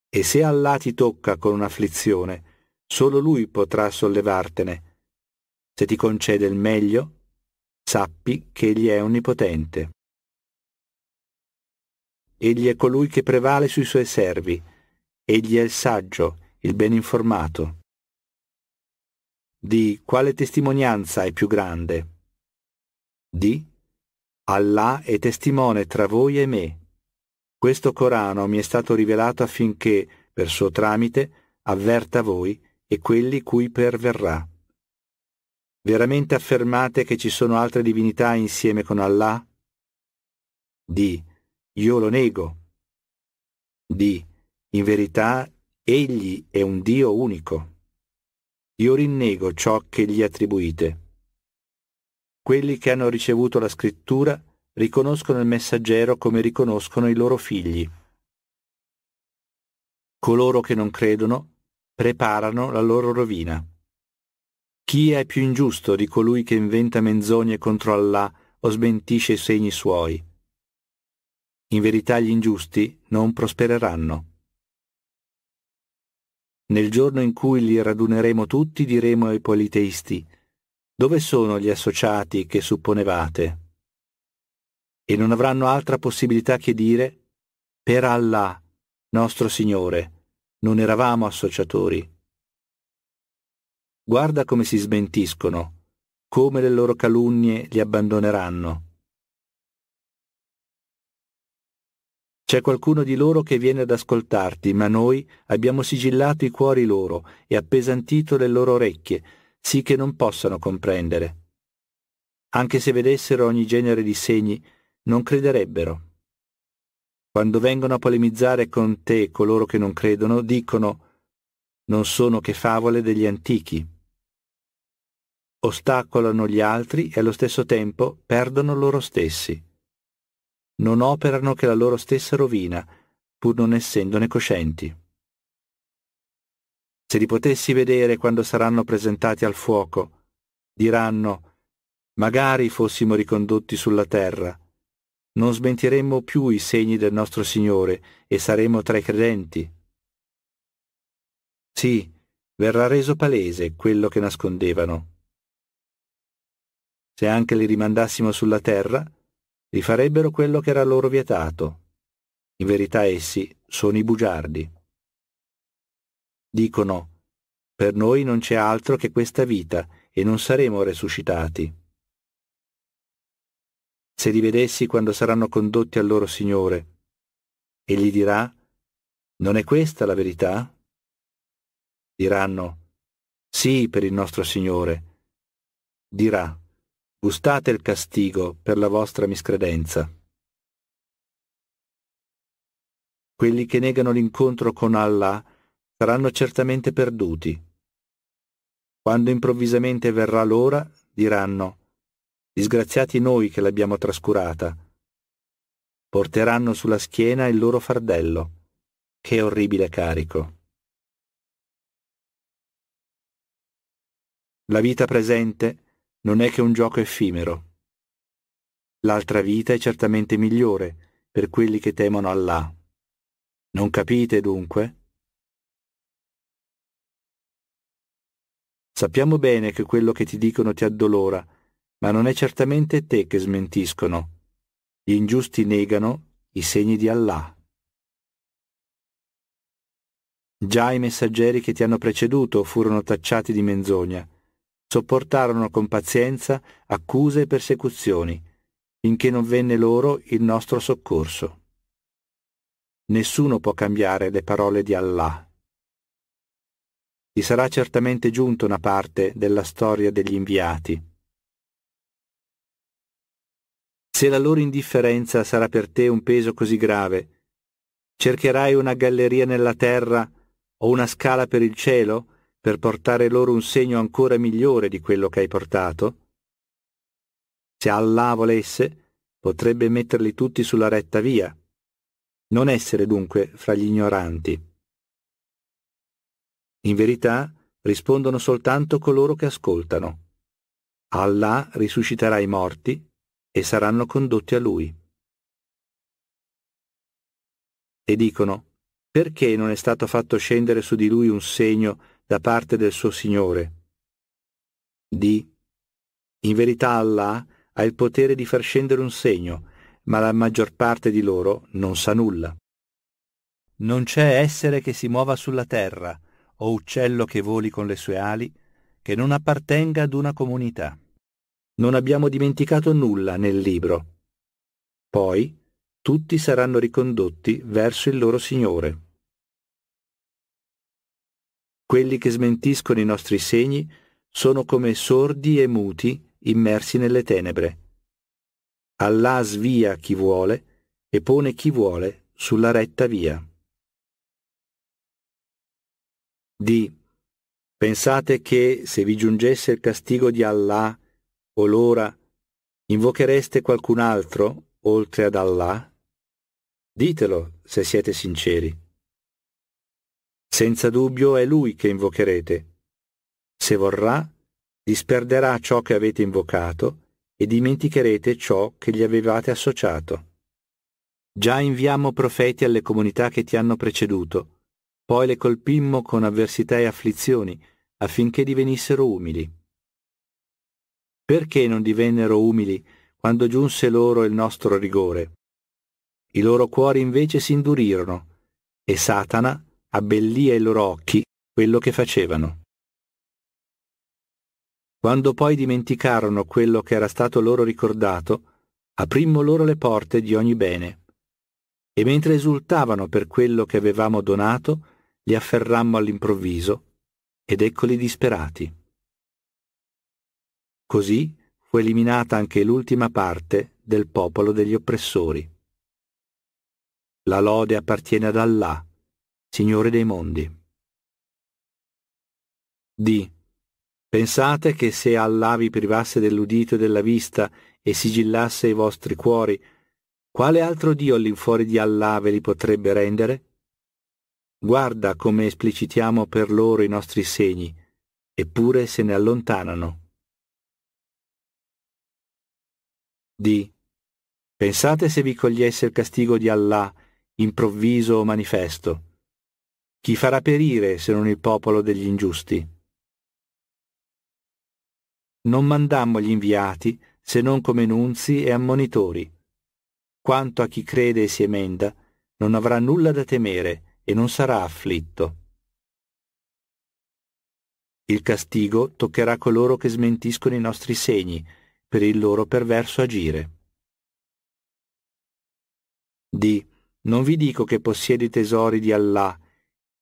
E se Allah ti tocca con un'afflizione, solo Lui potrà sollevartene. Se ti concede il meglio, sappi che Egli è onnipotente. Egli è colui che prevale sui suoi servi. Egli è il saggio, il ben informato. Di quale testimonianza è più grande? Di Allah è testimone tra voi e me. Questo Corano mi è stato rivelato affinché, per suo tramite, avverta voi e quelli cui perverrà. Veramente affermate che ci sono altre divinità insieme con Allah? Di io lo nego. Di, In verità, egli è un Dio unico. Io rinnego ciò che gli attribuite. Quelli che hanno ricevuto la scrittura riconoscono il messaggero come riconoscono i loro figli. Coloro che non credono preparano la loro rovina. Chi è più ingiusto di colui che inventa menzogne contro Allah o smentisce i segni suoi? in verità gli ingiusti non prospereranno. Nel giorno in cui li raduneremo tutti diremo ai politeisti, dove sono gli associati che supponevate? E non avranno altra possibilità che dire, per Allah, nostro Signore, non eravamo associatori. Guarda come si smentiscono, come le loro calunnie li abbandoneranno. C'è qualcuno di loro che viene ad ascoltarti, ma noi abbiamo sigillato i cuori loro e appesantito le loro orecchie, sì che non possano comprendere. Anche se vedessero ogni genere di segni, non crederebbero. Quando vengono a polemizzare con te coloro che non credono, dicono non sono che favole degli antichi. Ostacolano gli altri e allo stesso tempo perdono loro stessi non operano che la loro stessa rovina, pur non essendone coscienti. Se li potessi vedere quando saranno presentati al fuoco, diranno, magari fossimo ricondotti sulla terra, non smentiremmo più i segni del nostro Signore e saremmo tra i credenti. Sì, verrà reso palese quello che nascondevano. Se anche li rimandassimo sulla terra, farebbero quello che era loro vietato. In verità essi sono i bugiardi. Dicono, per noi non c'è altro che questa vita e non saremo resuscitati. Se li vedessi quando saranno condotti al loro Signore, egli dirà, non è questa la verità? Diranno, sì per il nostro Signore. Dirà, gustate il castigo per la vostra miscredenza. Quelli che negano l'incontro con Allah saranno certamente perduti. Quando improvvisamente verrà l'ora, diranno, disgraziati noi che l'abbiamo trascurata, porteranno sulla schiena il loro fardello. Che orribile carico. La vita presente non è che un gioco effimero. L'altra vita è certamente migliore per quelli che temono Allah. Non capite dunque? Sappiamo bene che quello che ti dicono ti addolora, ma non è certamente te che smentiscono. Gli ingiusti negano i segni di Allah. Già i messaggeri che ti hanno preceduto furono tacciati di menzogna sopportarono con pazienza accuse e persecuzioni, finché non venne loro il nostro soccorso. Nessuno può cambiare le parole di Allah. Ti sarà certamente giunta una parte della storia degli inviati. Se la loro indifferenza sarà per te un peso così grave, cercherai una galleria nella terra o una scala per il cielo? per portare loro un segno ancora migliore di quello che hai portato? Se Allah volesse, potrebbe metterli tutti sulla retta via. Non essere dunque fra gli ignoranti. In verità rispondono soltanto coloro che ascoltano. Allah risusciterà i morti e saranno condotti a lui. E dicono, perché non è stato fatto scendere su di lui un segno da parte del suo Signore. D. In verità Allah ha il potere di far scendere un segno, ma la maggior parte di loro non sa nulla. Non c'è essere che si muova sulla terra, o uccello che voli con le sue ali, che non appartenga ad una comunità. Non abbiamo dimenticato nulla nel libro. Poi tutti saranno ricondotti verso il loro Signore. Quelli che smentiscono i nostri segni sono come sordi e muti immersi nelle tenebre. Allah svia chi vuole e pone chi vuole sulla retta via. D. Pensate che se vi giungesse il castigo di Allah o l'ora, invochereste qualcun altro oltre ad Allah? Ditelo se siete sinceri. Senza dubbio è lui che invocherete. Se vorrà, disperderà ciò che avete invocato e dimenticherete ciò che gli avevate associato. Già inviammo profeti alle comunità che ti hanno preceduto, poi le colpimmo con avversità e afflizioni, affinché divenissero umili. Perché non divennero umili quando giunse loro il nostro rigore? I loro cuori invece si indurirono, e Satana abbellì ai loro occhi quello che facevano. Quando poi dimenticarono quello che era stato loro ricordato, aprimmo loro le porte di ogni bene. E mentre esultavano per quello che avevamo donato, li afferrammo all'improvviso, ed eccoli disperati. Così fu eliminata anche l'ultima parte del popolo degli oppressori. La lode appartiene ad Allah, Signore dei mondi. D. Pensate che se Allah vi privasse dell'udito e della vista e sigillasse i vostri cuori, quale altro Dio all'infuori di Allah ve li potrebbe rendere? Guarda come esplicitiamo per loro i nostri segni, eppure se ne allontanano. D. Pensate se vi cogliesse il castigo di Allah, improvviso o manifesto. Chi farà perire se non il popolo degli ingiusti? Non mandammo gli inviati se non come nunzi e ammonitori. Quanto a chi crede e si emenda, non avrà nulla da temere e non sarà afflitto. Il castigo toccherà coloro che smentiscono i nostri segni per il loro perverso agire. D. Non vi dico che possiedi tesori di Allah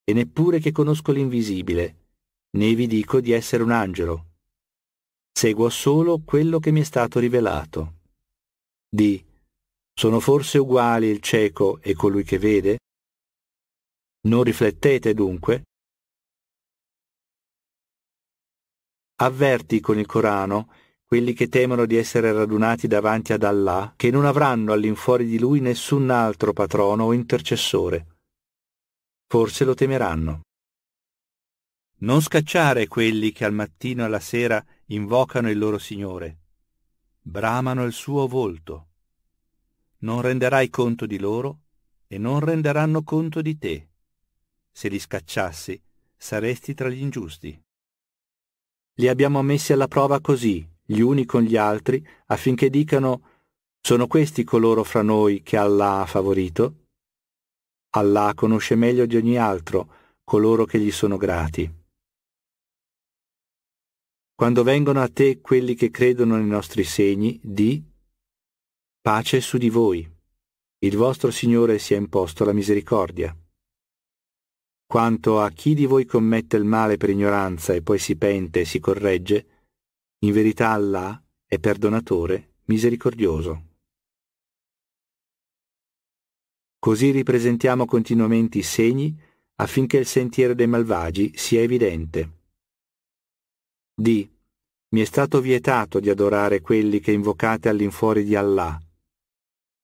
e neppure che conosco l'invisibile, né vi dico di essere un angelo. Seguo solo quello che mi è stato rivelato. Di, sono forse uguali il cieco e colui che vede? Non riflettete dunque? Avverti con il Corano quelli che temono di essere radunati davanti ad Allah, che non avranno all'infuori di lui nessun altro patrono o intercessore forse lo temeranno. Non scacciare quelli che al mattino e alla sera invocano il loro Signore, bramano il suo volto. Non renderai conto di loro e non renderanno conto di te. Se li scacciassi, saresti tra gli ingiusti. Li abbiamo messi alla prova così, gli uni con gli altri, affinché dicano sono questi coloro fra noi che Allah ha favorito Allah conosce meglio di ogni altro coloro che gli sono grati. Quando vengono a te quelli che credono nei nostri segni, di pace su di voi. Il vostro Signore si è imposto la misericordia. Quanto a chi di voi commette il male per ignoranza e poi si pente e si corregge, in verità Allah è perdonatore, misericordioso. Così ripresentiamo continuamente i segni affinché il sentiero dei malvagi sia evidente. D. Mi è stato vietato di adorare quelli che invocate all'infuori di Allah.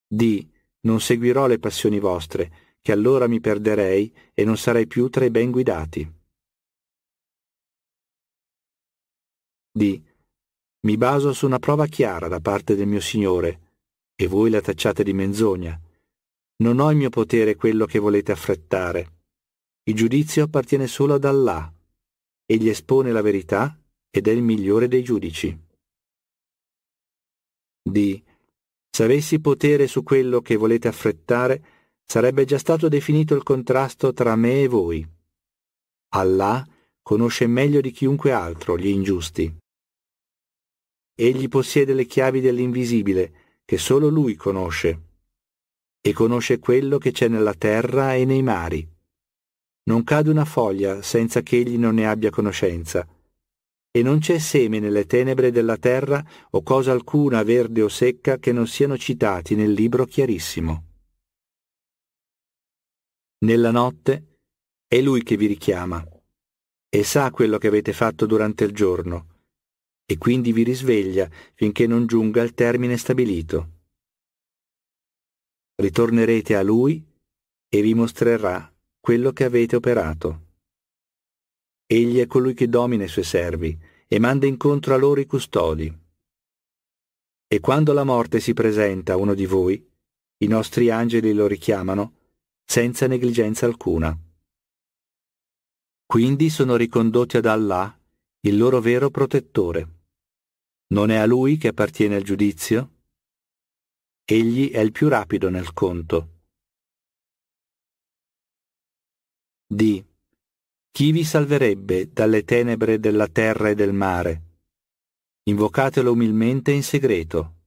D. Non seguirò le passioni vostre, che allora mi perderei e non sarei più tra i ben guidati. D. Mi baso su una prova chiara da parte del mio Signore, e voi la tacciate di menzogna non ho il mio potere quello che volete affrettare. Il giudizio appartiene solo ad Allah. Egli espone la verità ed è il migliore dei giudici. D. Se avessi potere su quello che volete affrettare, sarebbe già stato definito il contrasto tra me e voi. Allah conosce meglio di chiunque altro gli ingiusti. Egli possiede le chiavi dell'invisibile, che solo lui conosce e conosce quello che c'è nella terra e nei mari. Non cade una foglia senza che egli non ne abbia conoscenza. E non c'è seme nelle tenebre della terra o cosa alcuna verde o secca che non siano citati nel libro chiarissimo. Nella notte è lui che vi richiama e sa quello che avete fatto durante il giorno, e quindi vi risveglia finché non giunga al termine stabilito ritornerete a lui e vi mostrerà quello che avete operato. Egli è colui che domina i suoi servi e manda incontro a loro i custodi. E quando la morte si presenta a uno di voi, i nostri angeli lo richiamano senza negligenza alcuna. Quindi sono ricondotti ad Allah, il loro vero protettore. Non è a lui che appartiene il giudizio? Egli è il più rapido nel conto. D. Chi vi salverebbe dalle tenebre della terra e del mare? Invocatelo umilmente in segreto.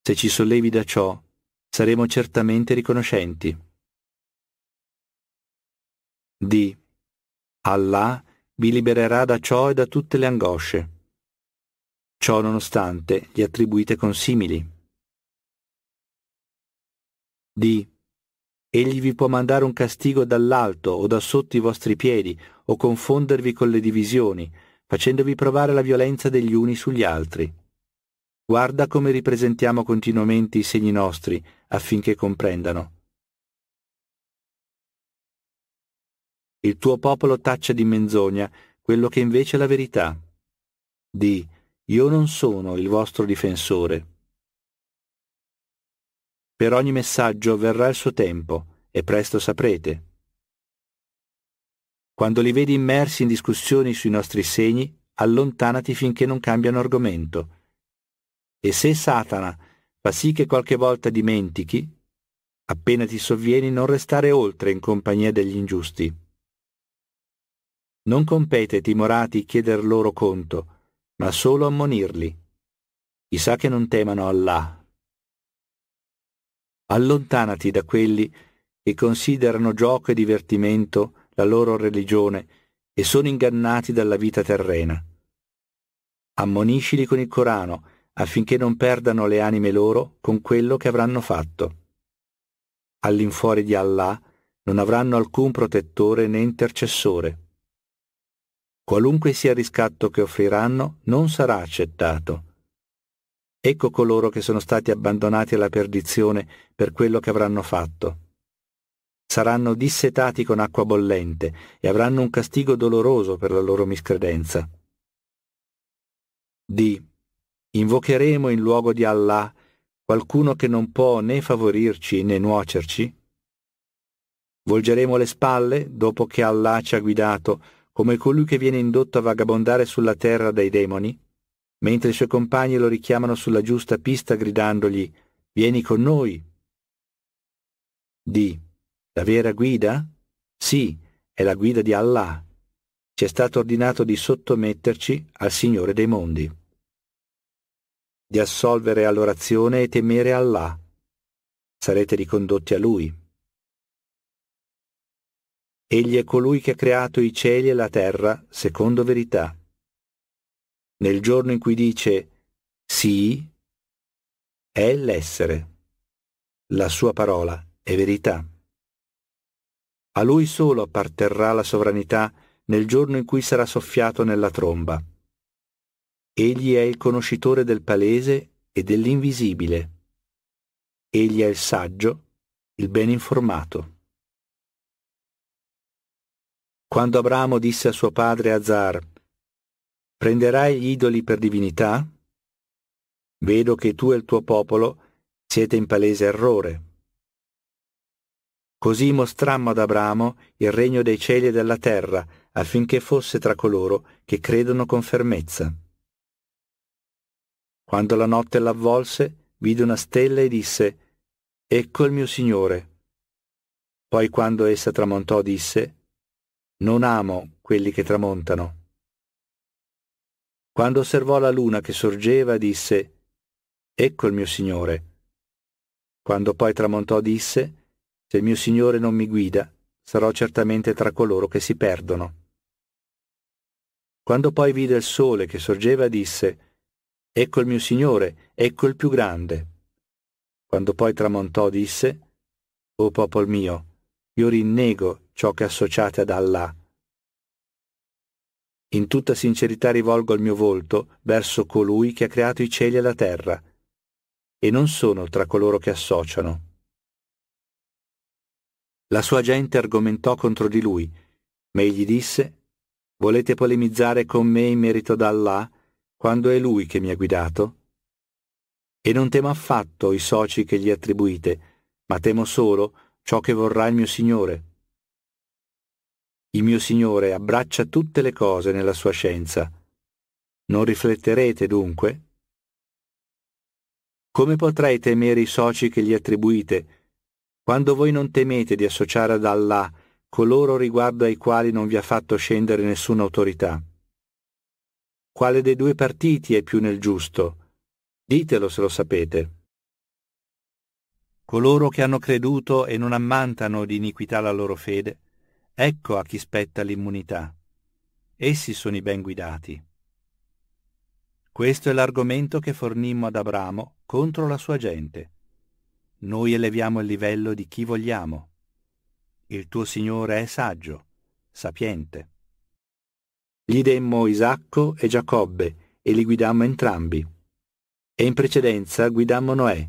Se ci sollevi da ciò, saremo certamente riconoscenti. D. Allah vi libererà da ciò e da tutte le angosce. Ciò nonostante gli attribuite consimili di Egli vi può mandare un castigo dall'alto o da sotto i vostri piedi, o confondervi con le divisioni, facendovi provare la violenza degli uni sugli altri. Guarda come ripresentiamo continuamente i segni nostri affinché comprendano. Il tuo popolo taccia di menzogna quello che invece è la verità. Di, io non sono il vostro difensore. Per ogni messaggio verrà il suo tempo, e presto saprete. Quando li vedi immersi in discussioni sui nostri segni, allontanati finché non cambiano argomento. E se Satana fa sì che qualche volta dimentichi, appena ti sovvieni non restare oltre in compagnia degli ingiusti. Non compete ai timorati chieder loro conto, ma solo ammonirli. Chissà che non temano Allah Allontanati da quelli che considerano gioco e divertimento la loro religione e sono ingannati dalla vita terrena. Ammoniscili con il Corano affinché non perdano le anime loro con quello che avranno fatto. All'infuori di Allah non avranno alcun protettore né intercessore. Qualunque sia il riscatto che offriranno non sarà accettato Ecco coloro che sono stati abbandonati alla perdizione per quello che avranno fatto. Saranno dissetati con acqua bollente e avranno un castigo doloroso per la loro miscredenza. D. Invocheremo in luogo di Allah qualcuno che non può né favorirci né nuocerci? Volgeremo le spalle dopo che Allah ci ha guidato come colui che viene indotto a vagabondare sulla terra dai demoni? mentre i suoi compagni lo richiamano sulla giusta pista gridandogli Vieni con noi. Di, La vera guida? Sì, è la guida di Allah. Ci è stato ordinato di sottometterci al Signore dei mondi, di assolvere all'orazione e temere Allah. Sarete ricondotti a Lui. Egli è colui che ha creato i cieli e la terra, secondo verità nel giorno in cui dice sì, è l'essere. La sua parola è verità. A lui solo apparterrà la sovranità nel giorno in cui sarà soffiato nella tromba. Egli è il conoscitore del palese e dell'invisibile. Egli è il saggio, il ben informato. Quando Abramo disse a suo padre Azar, Prenderai gli idoli per divinità? Vedo che tu e il tuo popolo siete in palese errore. Così mostrammo ad Abramo il regno dei cieli e della terra, affinché fosse tra coloro che credono con fermezza. Quando la notte l'avvolse, vide una stella e disse, Ecco il mio Signore. Poi quando essa tramontò disse, Non amo quelli che tramontano. Quando osservò la luna che sorgeva, disse, Ecco il mio Signore. Quando poi tramontò, disse, Se il mio Signore non mi guida, sarò certamente tra coloro che si perdono. Quando poi vide il sole che sorgeva, disse, Ecco il mio Signore, ecco il più grande. Quando poi tramontò, disse, O popol mio, io rinnego ciò che associate ad Allah in tutta sincerità rivolgo il mio volto verso colui che ha creato i cieli e la terra, e non sono tra coloro che associano. La sua gente argomentò contro di lui, ma egli disse, Volete polemizzare con me in merito ad Allah, quando è lui che mi ha guidato? E non temo affatto i soci che gli attribuite, ma temo solo ciò che vorrà il mio Signore. Il mio Signore abbraccia tutte le cose nella sua scienza. Non rifletterete dunque? Come potrei temere i soci che gli attribuite, quando voi non temete di associare ad Allah coloro riguardo ai quali non vi ha fatto scendere nessuna autorità? Quale dei due partiti è più nel giusto? Ditelo se lo sapete. Coloro che hanno creduto e non ammantano di iniquità la loro fede, Ecco a chi spetta l'immunità. Essi sono i ben guidati. Questo è l'argomento che fornimmo ad Abramo contro la sua gente. Noi eleviamo il livello di chi vogliamo. Il tuo Signore è saggio, sapiente. Gli demmo Isacco e Giacobbe e li guidammo entrambi. E in precedenza guidammo Noè.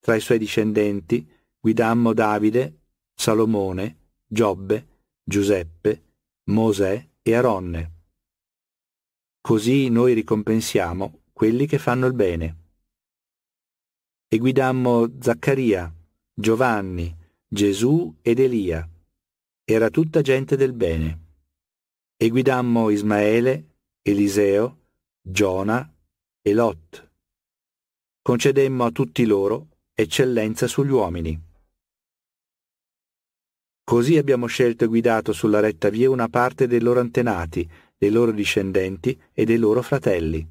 Tra i suoi discendenti guidammo Davide, Salomone, Giobbe, Giuseppe, Mosè e Aronne. Così noi ricompensiamo quelli che fanno il bene. E guidammo Zaccaria, Giovanni, Gesù ed Elia. Era tutta gente del bene. E guidammo Ismaele, Eliseo, Giona e Lot. Concedemmo a tutti loro eccellenza sugli uomini. Così abbiamo scelto e guidato sulla retta via una parte dei loro antenati, dei loro discendenti e dei loro fratelli.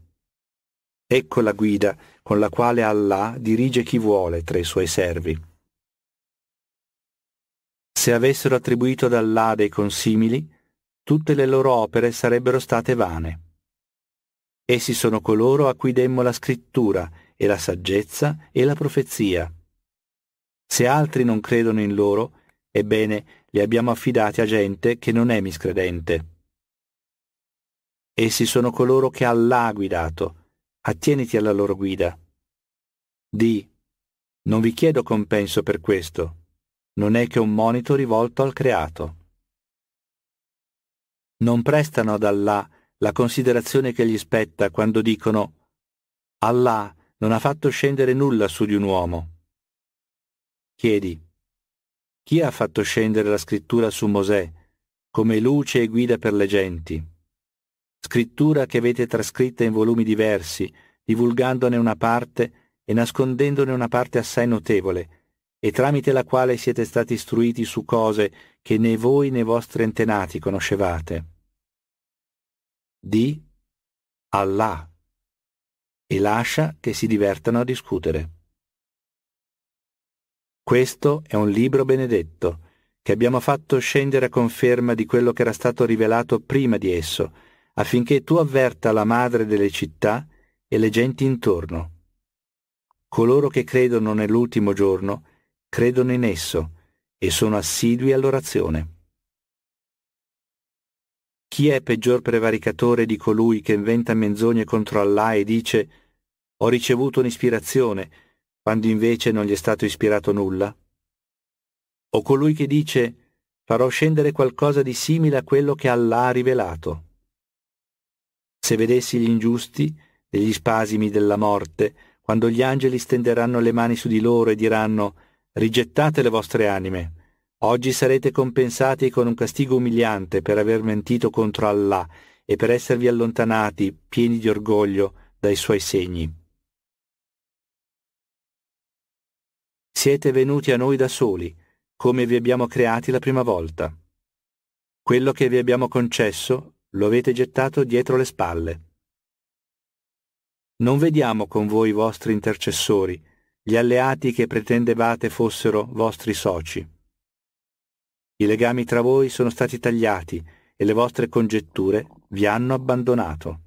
Ecco la guida con la quale Allah dirige chi vuole tra i suoi servi. Se avessero attribuito ad Allah dei consimili, tutte le loro opere sarebbero state vane. Essi sono coloro a cui demmo la scrittura e la saggezza e la profezia. Se altri non credono in loro, Ebbene, li abbiamo affidati a gente che non è miscredente. Essi sono coloro che Allah ha guidato. Attieniti alla loro guida. Di, non vi chiedo compenso per questo. Non è che un monito rivolto al creato. Non prestano ad Allah la considerazione che gli spetta quando dicono Allah non ha fatto scendere nulla su di un uomo. Chiedi, chi ha fatto scendere la scrittura su Mosè, come luce e guida per le genti? Scrittura che avete trascritta in volumi diversi, divulgandone una parte e nascondendone una parte assai notevole, e tramite la quale siete stati istruiti su cose che né voi né vostri antenati conoscevate. Di Allah e lascia che si divertano a discutere. Questo è un libro benedetto, che abbiamo fatto scendere a conferma di quello che era stato rivelato prima di esso, affinché tu avverta la madre delle città e le genti intorno. Coloro che credono nell'ultimo giorno credono in esso e sono assidui all'orazione. Chi è peggior prevaricatore di colui che inventa menzogne contro Allah e dice Ho ricevuto un'ispirazione, quando invece non gli è stato ispirato nulla? O colui che dice farò scendere qualcosa di simile a quello che Allah ha rivelato? Se vedessi gli ingiusti, degli spasimi della morte, quando gli angeli stenderanno le mani su di loro e diranno rigettate le vostre anime, oggi sarete compensati con un castigo umiliante per aver mentito contro Allah e per esservi allontanati, pieni di orgoglio, dai suoi segni. siete venuti a noi da soli, come vi abbiamo creati la prima volta. Quello che vi abbiamo concesso lo avete gettato dietro le spalle. Non vediamo con voi i vostri intercessori, gli alleati che pretendevate fossero vostri soci. I legami tra voi sono stati tagliati e le vostre congetture vi hanno abbandonato.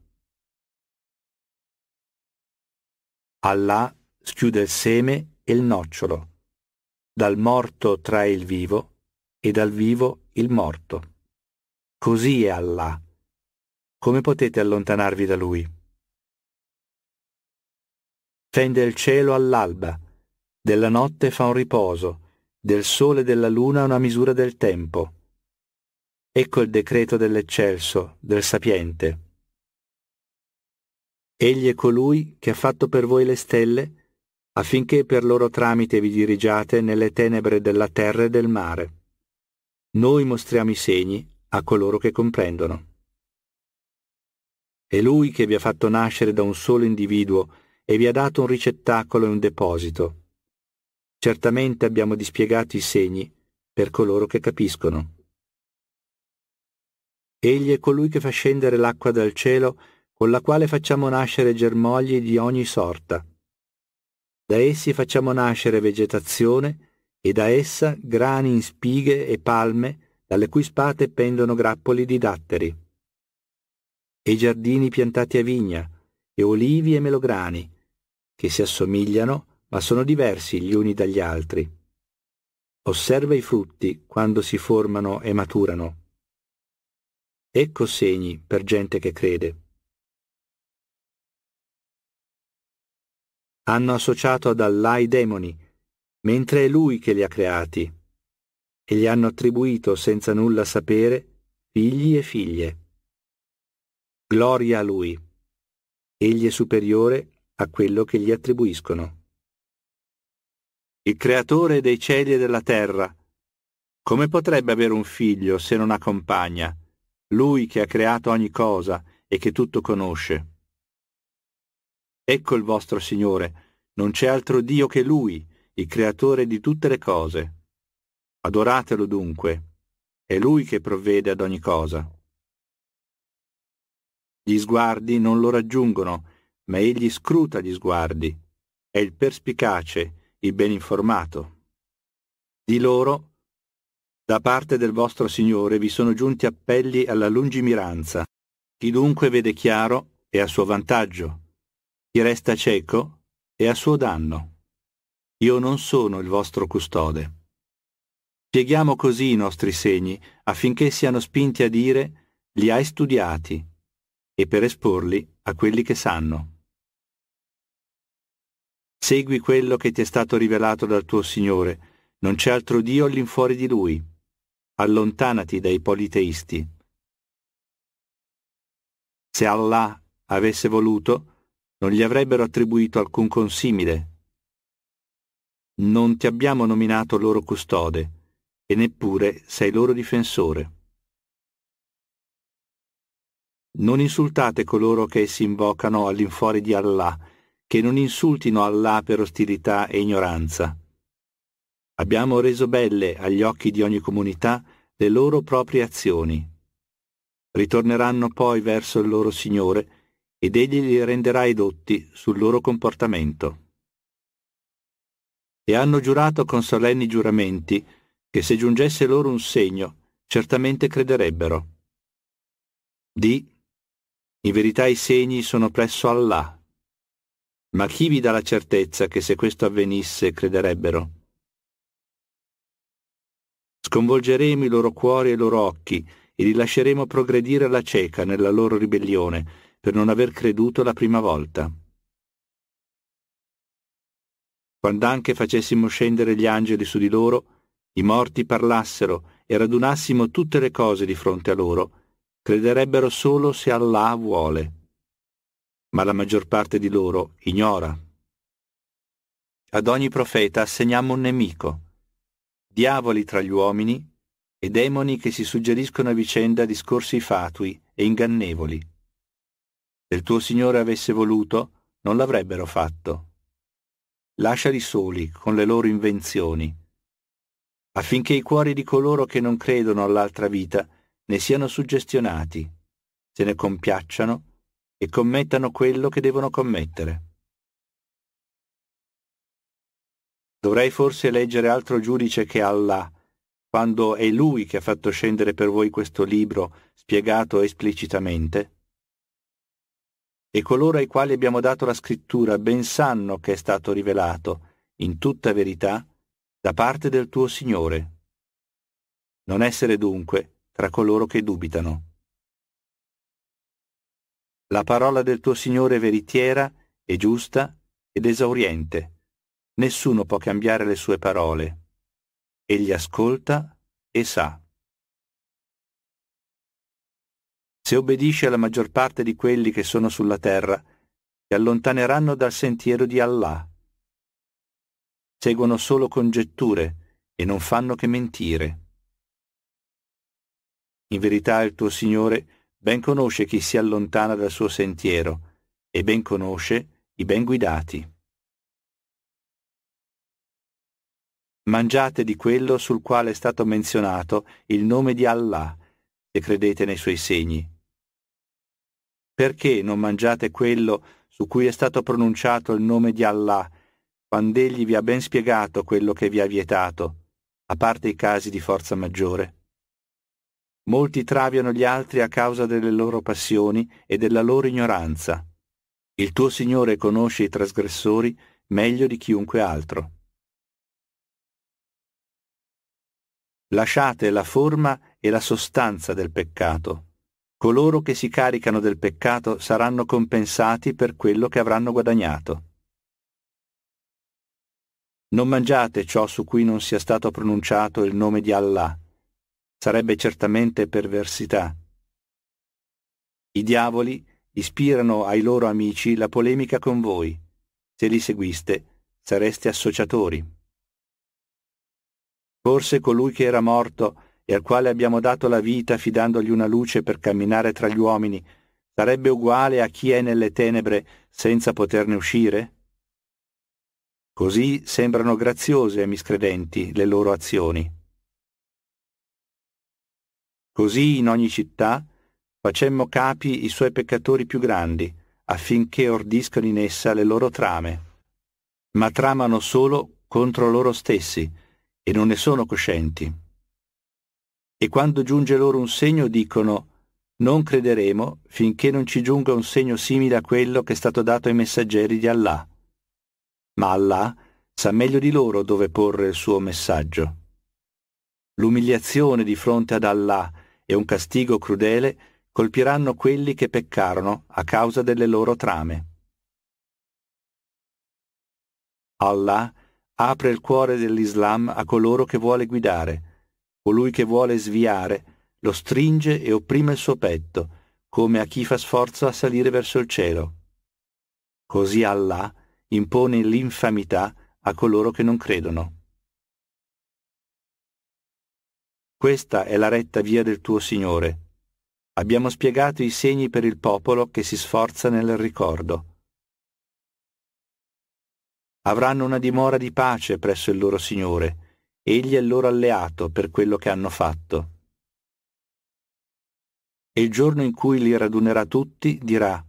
Allah schiude il seme il nocciolo, dal morto trae il vivo e dal vivo il morto. Così è Allah. Come potete allontanarvi da lui? Tende il cielo all'alba, della notte fa un riposo, del sole e della luna una misura del tempo. Ecco il decreto dell'eccelso, del sapiente. Egli è colui che ha fatto per voi le stelle affinché per loro tramite vi dirigiate nelle tenebre della terra e del mare. Noi mostriamo i segni a coloro che comprendono. È Lui che vi ha fatto nascere da un solo individuo e vi ha dato un ricettacolo e un deposito. Certamente abbiamo dispiegato i segni per coloro che capiscono. Egli è colui che fa scendere l'acqua dal cielo, con la quale facciamo nascere germogli di ogni sorta. Da essi facciamo nascere vegetazione e da essa grani in spighe e palme, dalle cui spate pendono grappoli di datteri. E giardini piantati a vigna, e olivi e melograni, che si assomigliano, ma sono diversi gli uni dagli altri. Osserva i frutti quando si formano e maturano. Ecco segni per gente che crede. hanno associato ad Allah i demoni, mentre è Lui che li ha creati, e gli hanno attribuito senza nulla sapere figli e figlie. Gloria a Lui. Egli è superiore a quello che gli attribuiscono. Il creatore dei cieli e della terra, come potrebbe avere un figlio se non ha compagna, lui che ha creato ogni cosa e che tutto conosce? Ecco il vostro Signore, non c'è altro Dio che Lui, il creatore di tutte le cose. Adoratelo dunque, è Lui che provvede ad ogni cosa. Gli sguardi non lo raggiungono, ma egli scruta gli sguardi. È il perspicace, il ben informato. Di loro, da parte del vostro Signore, vi sono giunti appelli alla lungimiranza. Chi dunque vede chiaro è a suo vantaggio chi resta cieco è a suo danno. Io non sono il vostro custode. Spieghiamo così i nostri segni affinché siano spinti a dire li hai studiati e per esporli a quelli che sanno. Segui quello che ti è stato rivelato dal tuo Signore, non c'è altro Dio all'infuori di Lui. Allontanati dai politeisti. Se Allah avesse voluto, non gli avrebbero attribuito alcun consimile. Non ti abbiamo nominato loro custode, e neppure sei loro difensore. Non insultate coloro che si invocano all'infuori di Allah, che non insultino Allah per ostilità e ignoranza. Abbiamo reso belle agli occhi di ogni comunità le loro proprie azioni. Ritorneranno poi verso il loro Signore, ed egli li renderà edotti sul loro comportamento. E hanno giurato con solenni giuramenti che se giungesse loro un segno, certamente crederebbero. Di, in verità i segni sono presso Allah. Ma chi vi dà la certezza che se questo avvenisse crederebbero? Sconvolgeremo i loro cuori e i loro occhi e li lasceremo progredire alla cieca nella loro ribellione per non aver creduto la prima volta. Quando anche facessimo scendere gli angeli su di loro, i morti parlassero e radunassimo tutte le cose di fronte a loro, crederebbero solo se Allah vuole. Ma la maggior parte di loro ignora. Ad ogni profeta assegniamo un nemico, diavoli tra gli uomini e demoni che si suggeriscono a vicenda discorsi fatui e ingannevoli. Se il tuo Signore avesse voluto, non l'avrebbero fatto. Lasciali soli con le loro invenzioni, affinché i cuori di coloro che non credono all'altra vita ne siano suggestionati, se ne compiacciano e commettano quello che devono commettere. Dovrei forse leggere altro giudice che Allah, quando è Lui che ha fatto scendere per voi questo libro spiegato esplicitamente? e coloro ai quali abbiamo dato la scrittura ben sanno che è stato rivelato, in tutta verità, da parte del tuo Signore. Non essere dunque tra coloro che dubitano. La parola del tuo Signore è veritiera è giusta ed esauriente. Nessuno può cambiare le sue parole. Egli ascolta e sa. se obbedisce alla maggior parte di quelli che sono sulla terra, si allontaneranno dal sentiero di Allah. Seguono solo congetture e non fanno che mentire. In verità il tuo Signore ben conosce chi si allontana dal suo sentiero e ben conosce i ben guidati. Mangiate di quello sul quale è stato menzionato il nome di Allah, se credete nei suoi segni. Perché non mangiate quello su cui è stato pronunciato il nome di Allah, quando egli vi ha ben spiegato quello che vi ha vietato, a parte i casi di forza maggiore? Molti traviano gli altri a causa delle loro passioni e della loro ignoranza. Il tuo Signore conosce i trasgressori meglio di chiunque altro. Lasciate la forma e la sostanza del peccato coloro che si caricano del peccato saranno compensati per quello che avranno guadagnato. Non mangiate ciò su cui non sia stato pronunciato il nome di Allah. Sarebbe certamente perversità. I diavoli ispirano ai loro amici la polemica con voi. Se li seguiste, sareste associatori. Forse colui che era morto e al quale abbiamo dato la vita fidandogli una luce per camminare tra gli uomini, sarebbe uguale a chi è nelle tenebre senza poterne uscire? Così sembrano graziose ai miscredenti le loro azioni. Così in ogni città facemmo capi i suoi peccatori più grandi, affinché ordiscano in essa le loro trame. Ma tramano solo contro loro stessi e non ne sono coscienti e quando giunge loro un segno dicono non crederemo finché non ci giunga un segno simile a quello che è stato dato ai messaggeri di Allah. Ma Allah sa meglio di loro dove porre il suo messaggio. L'umiliazione di fronte ad Allah e un castigo crudele colpiranno quelli che peccarono a causa delle loro trame. Allah apre il cuore dell'Islam a coloro che vuole guidare, Colui che vuole sviare lo stringe e opprime il suo petto, come a chi fa sforzo a salire verso il cielo. Così Allah impone l'infamità a coloro che non credono. Questa è la retta via del tuo Signore. Abbiamo spiegato i segni per il popolo che si sforza nel ricordo. Avranno una dimora di pace presso il loro Signore, egli è il loro alleato per quello che hanno fatto. E il giorno in cui li radunerà tutti dirà,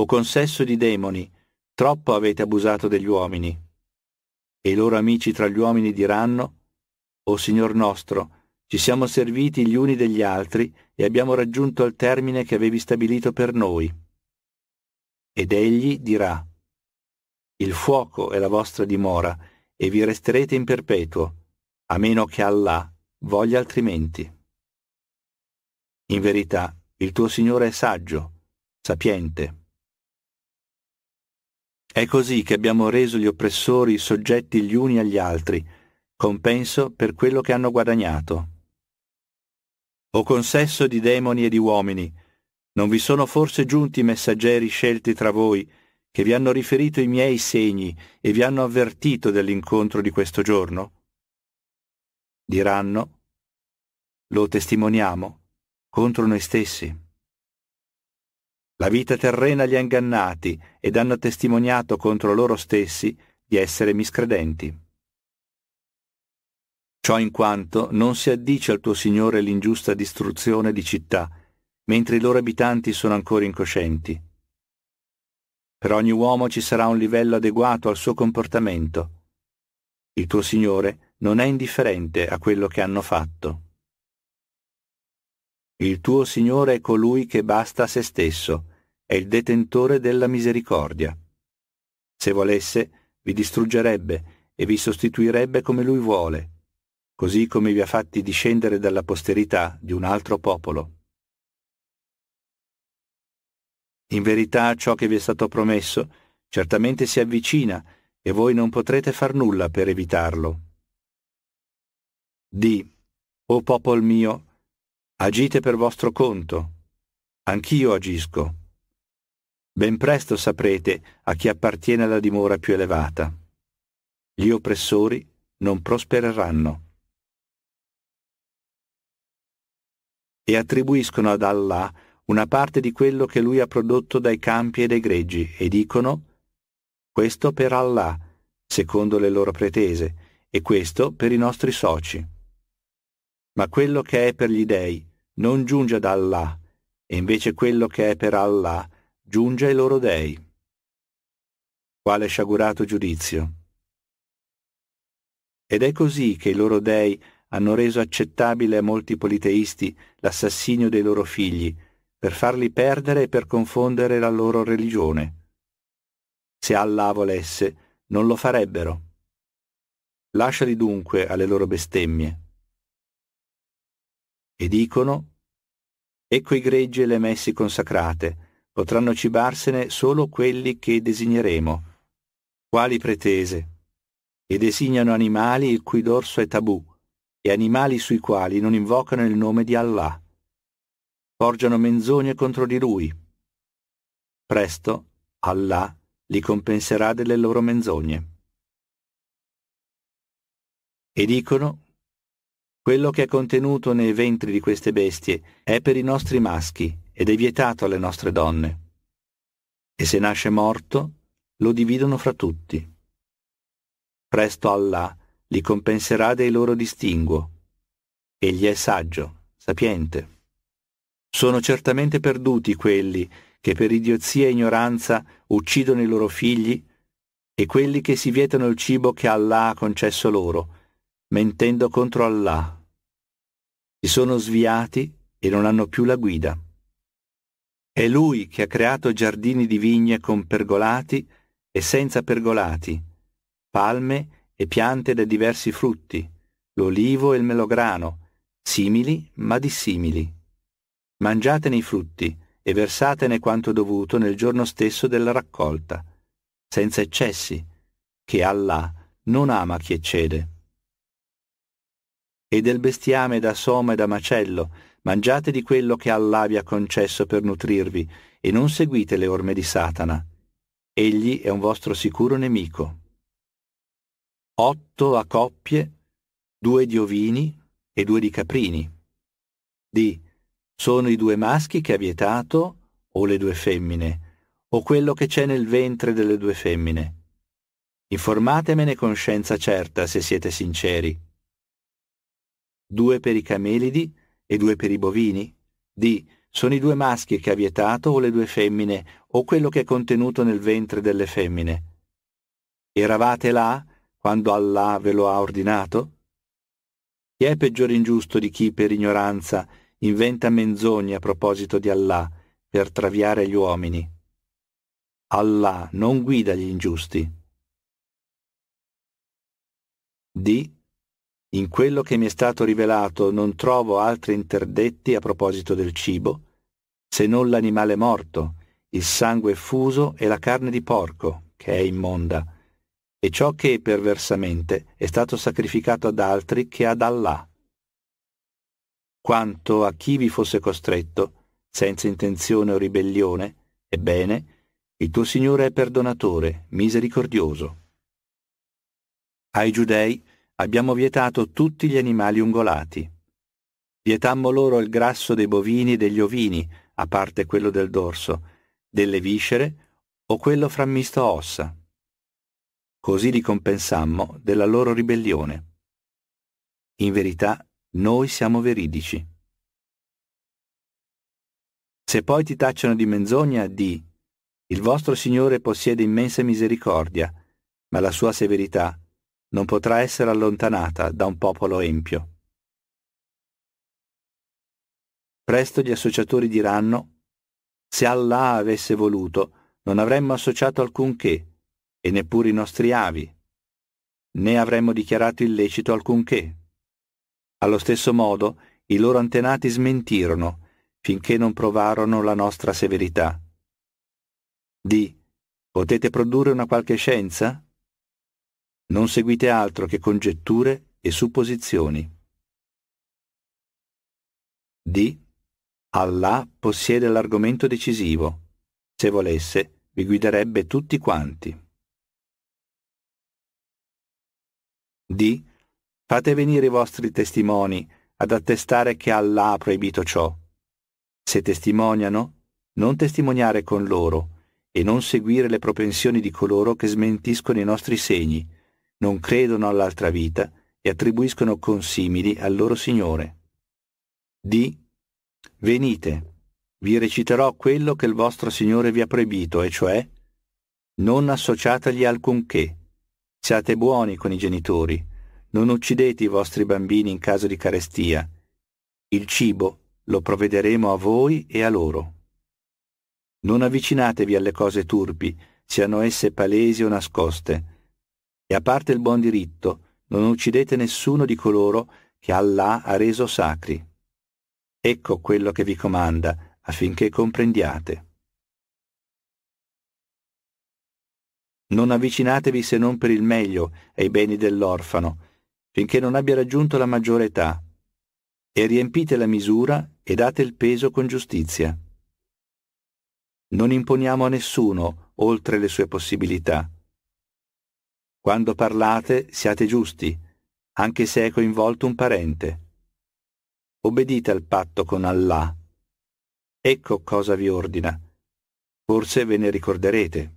O consesso di demoni, troppo avete abusato degli uomini. E i loro amici tra gli uomini diranno, O Signor nostro, ci siamo serviti gli uni degli altri e abbiamo raggiunto il termine che avevi stabilito per noi. Ed egli dirà, Il fuoco è la vostra dimora, e vi resterete in perpetuo, a meno che Allah voglia altrimenti. In verità, il tuo Signore è saggio, sapiente. È così che abbiamo reso gli oppressori soggetti gli uni agli altri, compenso per quello che hanno guadagnato. O consesso di demoni e di uomini, non vi sono forse giunti messaggeri scelti tra voi, che vi hanno riferito i miei segni e vi hanno avvertito dell'incontro di questo giorno? Diranno, lo testimoniamo contro noi stessi. La vita terrena li ha ingannati ed hanno testimoniato contro loro stessi di essere miscredenti. Ciò in quanto non si addice al tuo Signore l'ingiusta distruzione di città, mentre i loro abitanti sono ancora incoscienti per ogni uomo ci sarà un livello adeguato al suo comportamento. Il tuo Signore non è indifferente a quello che hanno fatto. Il tuo Signore è colui che basta a se stesso, è il detentore della misericordia. Se volesse, vi distruggerebbe e vi sostituirebbe come lui vuole, così come vi ha fatti discendere dalla posterità di un altro popolo. In verità ciò che vi è stato promesso certamente si avvicina e voi non potrete far nulla per evitarlo. Di, o popol mio, agite per vostro conto. Anch'io agisco. Ben presto saprete a chi appartiene la dimora più elevata. Gli oppressori non prospereranno. E attribuiscono ad Allah una parte di quello che lui ha prodotto dai campi e dai greggi e dicono questo per Allah, secondo le loro pretese, e questo per i nostri soci. Ma quello che è per gli dei non giunge da Allah, e invece quello che è per Allah giunge ai loro dei. Quale sciagurato giudizio. Ed è così che i loro dei hanno reso accettabile a molti politeisti l'assassinio dei loro figli, per farli perdere e per confondere la loro religione. Se Allah volesse, non lo farebbero. Lasciali dunque alle loro bestemmie. E dicono, ecco i greggi e le messi consacrate, potranno cibarsene solo quelli che designeremo. Quali pretese? E designano animali il cui dorso è tabù, e animali sui quali non invocano il nome di Allah forgiano menzogne contro di lui. Presto Allah li compenserà delle loro menzogne. E dicono, quello che è contenuto nei ventri di queste bestie è per i nostri maschi ed è vietato alle nostre donne. E se nasce morto, lo dividono fra tutti. Presto Allah li compenserà dei loro distinguo. Egli è saggio, sapiente. Sono certamente perduti quelli che per idiozia e ignoranza uccidono i loro figli e quelli che si vietano il cibo che Allah ha concesso loro, mentendo contro Allah. Si sono sviati e non hanno più la guida. È Lui che ha creato giardini di vigne con pergolati e senza pergolati, palme e piante da diversi frutti, l'olivo e il melograno, simili ma dissimili mangiatene i frutti e versatene quanto dovuto nel giorno stesso della raccolta, senza eccessi, che Allah non ama chi eccede. E del bestiame da soma e da macello, mangiate di quello che Allah vi ha concesso per nutrirvi, e non seguite le orme di Satana. Egli è un vostro sicuro nemico. Otto a coppie, due di ovini e due di caprini. Di sono i due maschi che ha vietato o le due femmine, o quello che c'è nel ventre delle due femmine. Informatemene con scienza certa se siete sinceri. Due per i camelidi e due per i bovini? Di sono i due maschi che ha vietato o le due femmine, o quello che è contenuto nel ventre delle femmine. Eravate là quando Allah ve lo ha ordinato? Chi è peggiore ingiusto di chi per ignoranza inventa menzogne a proposito di Allah per traviare gli uomini. Allah non guida gli ingiusti. D. In quello che mi è stato rivelato non trovo altri interdetti a proposito del cibo, se non l'animale morto, il sangue fuso e la carne di porco, che è immonda, e ciò che perversamente è stato sacrificato ad altri che ad Allah quanto a chi vi fosse costretto, senza intenzione o ribellione, ebbene, il tuo Signore è perdonatore, misericordioso. Ai giudei abbiamo vietato tutti gli animali ungolati. Vietammo loro il grasso dei bovini e degli ovini, a parte quello del dorso, delle viscere o quello frammisto a ossa. Così li compensammo della loro ribellione. In verità noi siamo veridici. Se poi ti tacciano di menzogna, di Il vostro Signore possiede immensa misericordia, ma la sua severità non potrà essere allontanata da un popolo empio. Presto gli associatori diranno, se Allah avesse voluto, non avremmo associato alcunché, e neppure i nostri avi, né avremmo dichiarato illecito alcunché. Allo stesso modo i loro antenati smentirono, finché non provarono la nostra severità. D. Potete produrre una qualche scienza? Non seguite altro che congetture e supposizioni. D. Allah possiede l'argomento decisivo. Se volesse, vi guiderebbe tutti quanti. D. Fate venire i vostri testimoni ad attestare che Allah ha proibito ciò. Se testimoniano, non testimoniare con loro e non seguire le propensioni di coloro che smentiscono i nostri segni, non credono all'altra vita e attribuiscono consimili al loro Signore. Di Venite, vi reciterò quello che il vostro Signore vi ha proibito, e cioè non associategli alcunché. Siate buoni con i genitori, non uccidete i vostri bambini in caso di carestia. Il cibo lo provvederemo a voi e a loro. Non avvicinatevi alle cose turpi, siano esse palesi o nascoste. E a parte il buon diritto, non uccidete nessuno di coloro che Allah ha reso sacri. Ecco quello che vi comanda, affinché comprendiate. Non avvicinatevi se non per il meglio ai beni dell'orfano, finché non abbia raggiunto la maggiore età, e riempite la misura e date il peso con giustizia. Non imponiamo a nessuno oltre le sue possibilità. Quando parlate siate giusti, anche se è coinvolto un parente. Obbedite al patto con Allah. Ecco cosa vi ordina. Forse ve ne ricorderete.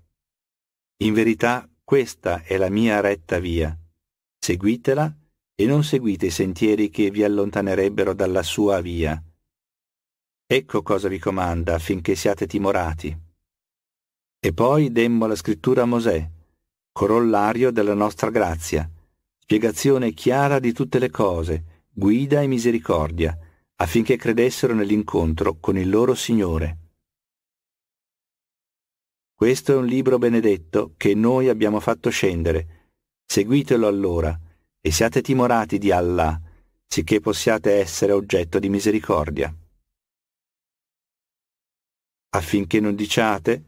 In verità questa è la mia retta via. Seguitela e non seguite i sentieri che vi allontanerebbero dalla sua via. Ecco cosa vi comanda affinché siate timorati. E poi demmo la scrittura a Mosè, corollario della nostra grazia, spiegazione chiara di tutte le cose, guida e misericordia, affinché credessero nell'incontro con il loro Signore. Questo è un libro benedetto che noi abbiamo fatto scendere. Seguitelo allora, e siate timorati di Allah, sicché possiate essere oggetto di misericordia. Affinché non diciate,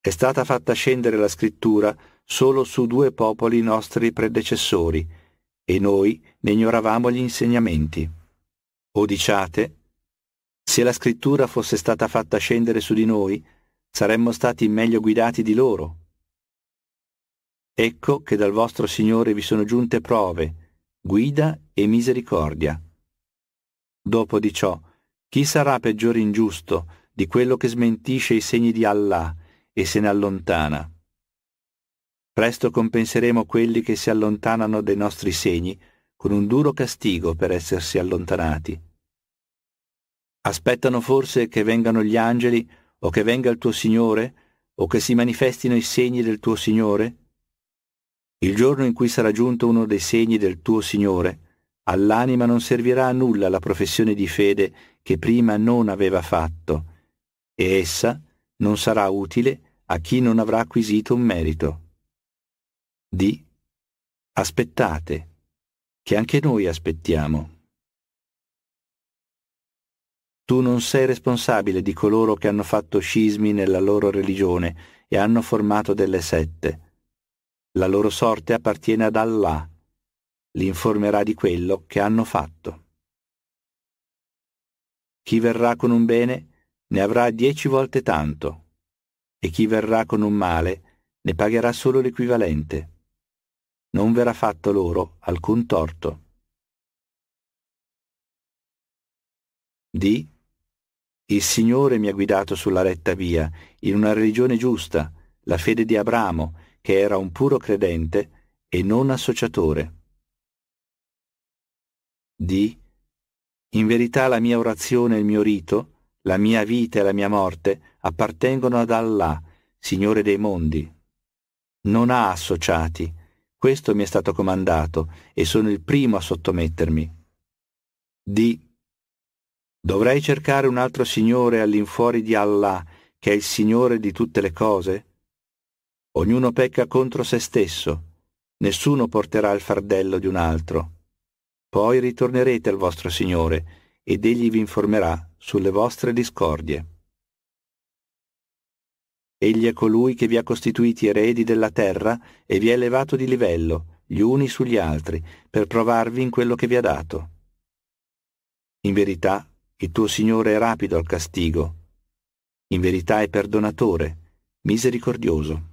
è stata fatta scendere la scrittura solo su due popoli nostri predecessori, e noi ne ignoravamo gli insegnamenti. O diciate, se la scrittura fosse stata fatta scendere su di noi, saremmo stati meglio guidati di loro, Ecco che dal vostro Signore vi sono giunte prove, guida e misericordia. Dopo di ciò, chi sarà peggiore ingiusto di quello che smentisce i segni di Allah e se ne allontana? Presto compenseremo quelli che si allontanano dai nostri segni con un duro castigo per essersi allontanati. Aspettano forse che vengano gli angeli o che venga il tuo Signore o che si manifestino i segni del tuo Signore? Il giorno in cui sarà giunto uno dei segni del tuo Signore, all'anima non servirà a nulla la professione di fede che prima non aveva fatto, e essa non sarà utile a chi non avrà acquisito un merito. Di aspettate, che anche noi aspettiamo. Tu non sei responsabile di coloro che hanno fatto scismi nella loro religione e hanno formato delle sette. La loro sorte appartiene ad Allah. Li informerà di quello che hanno fatto. Chi verrà con un bene ne avrà dieci volte tanto, e chi verrà con un male ne pagherà solo l'equivalente. Non verrà fatto loro alcun torto. D. Il Signore mi ha guidato sulla retta via, in una religione giusta, la fede di Abramo, che era un puro credente e non associatore. D. In verità la mia orazione e il mio rito, la mia vita e la mia morte appartengono ad Allah, Signore dei mondi. Non ha associati, questo mi è stato comandato e sono il primo a sottomettermi. D. Dovrei cercare un altro Signore all'infuori di Allah, che è il Signore di tutte le cose? Ognuno pecca contro se stesso, nessuno porterà il fardello di un altro. Poi ritornerete al vostro Signore, ed egli vi informerà sulle vostre discordie. Egli è colui che vi ha costituiti eredi della terra e vi ha elevato di livello, gli uni sugli altri, per provarvi in quello che vi ha dato. In verità, il tuo Signore è rapido al castigo. In verità è perdonatore, misericordioso.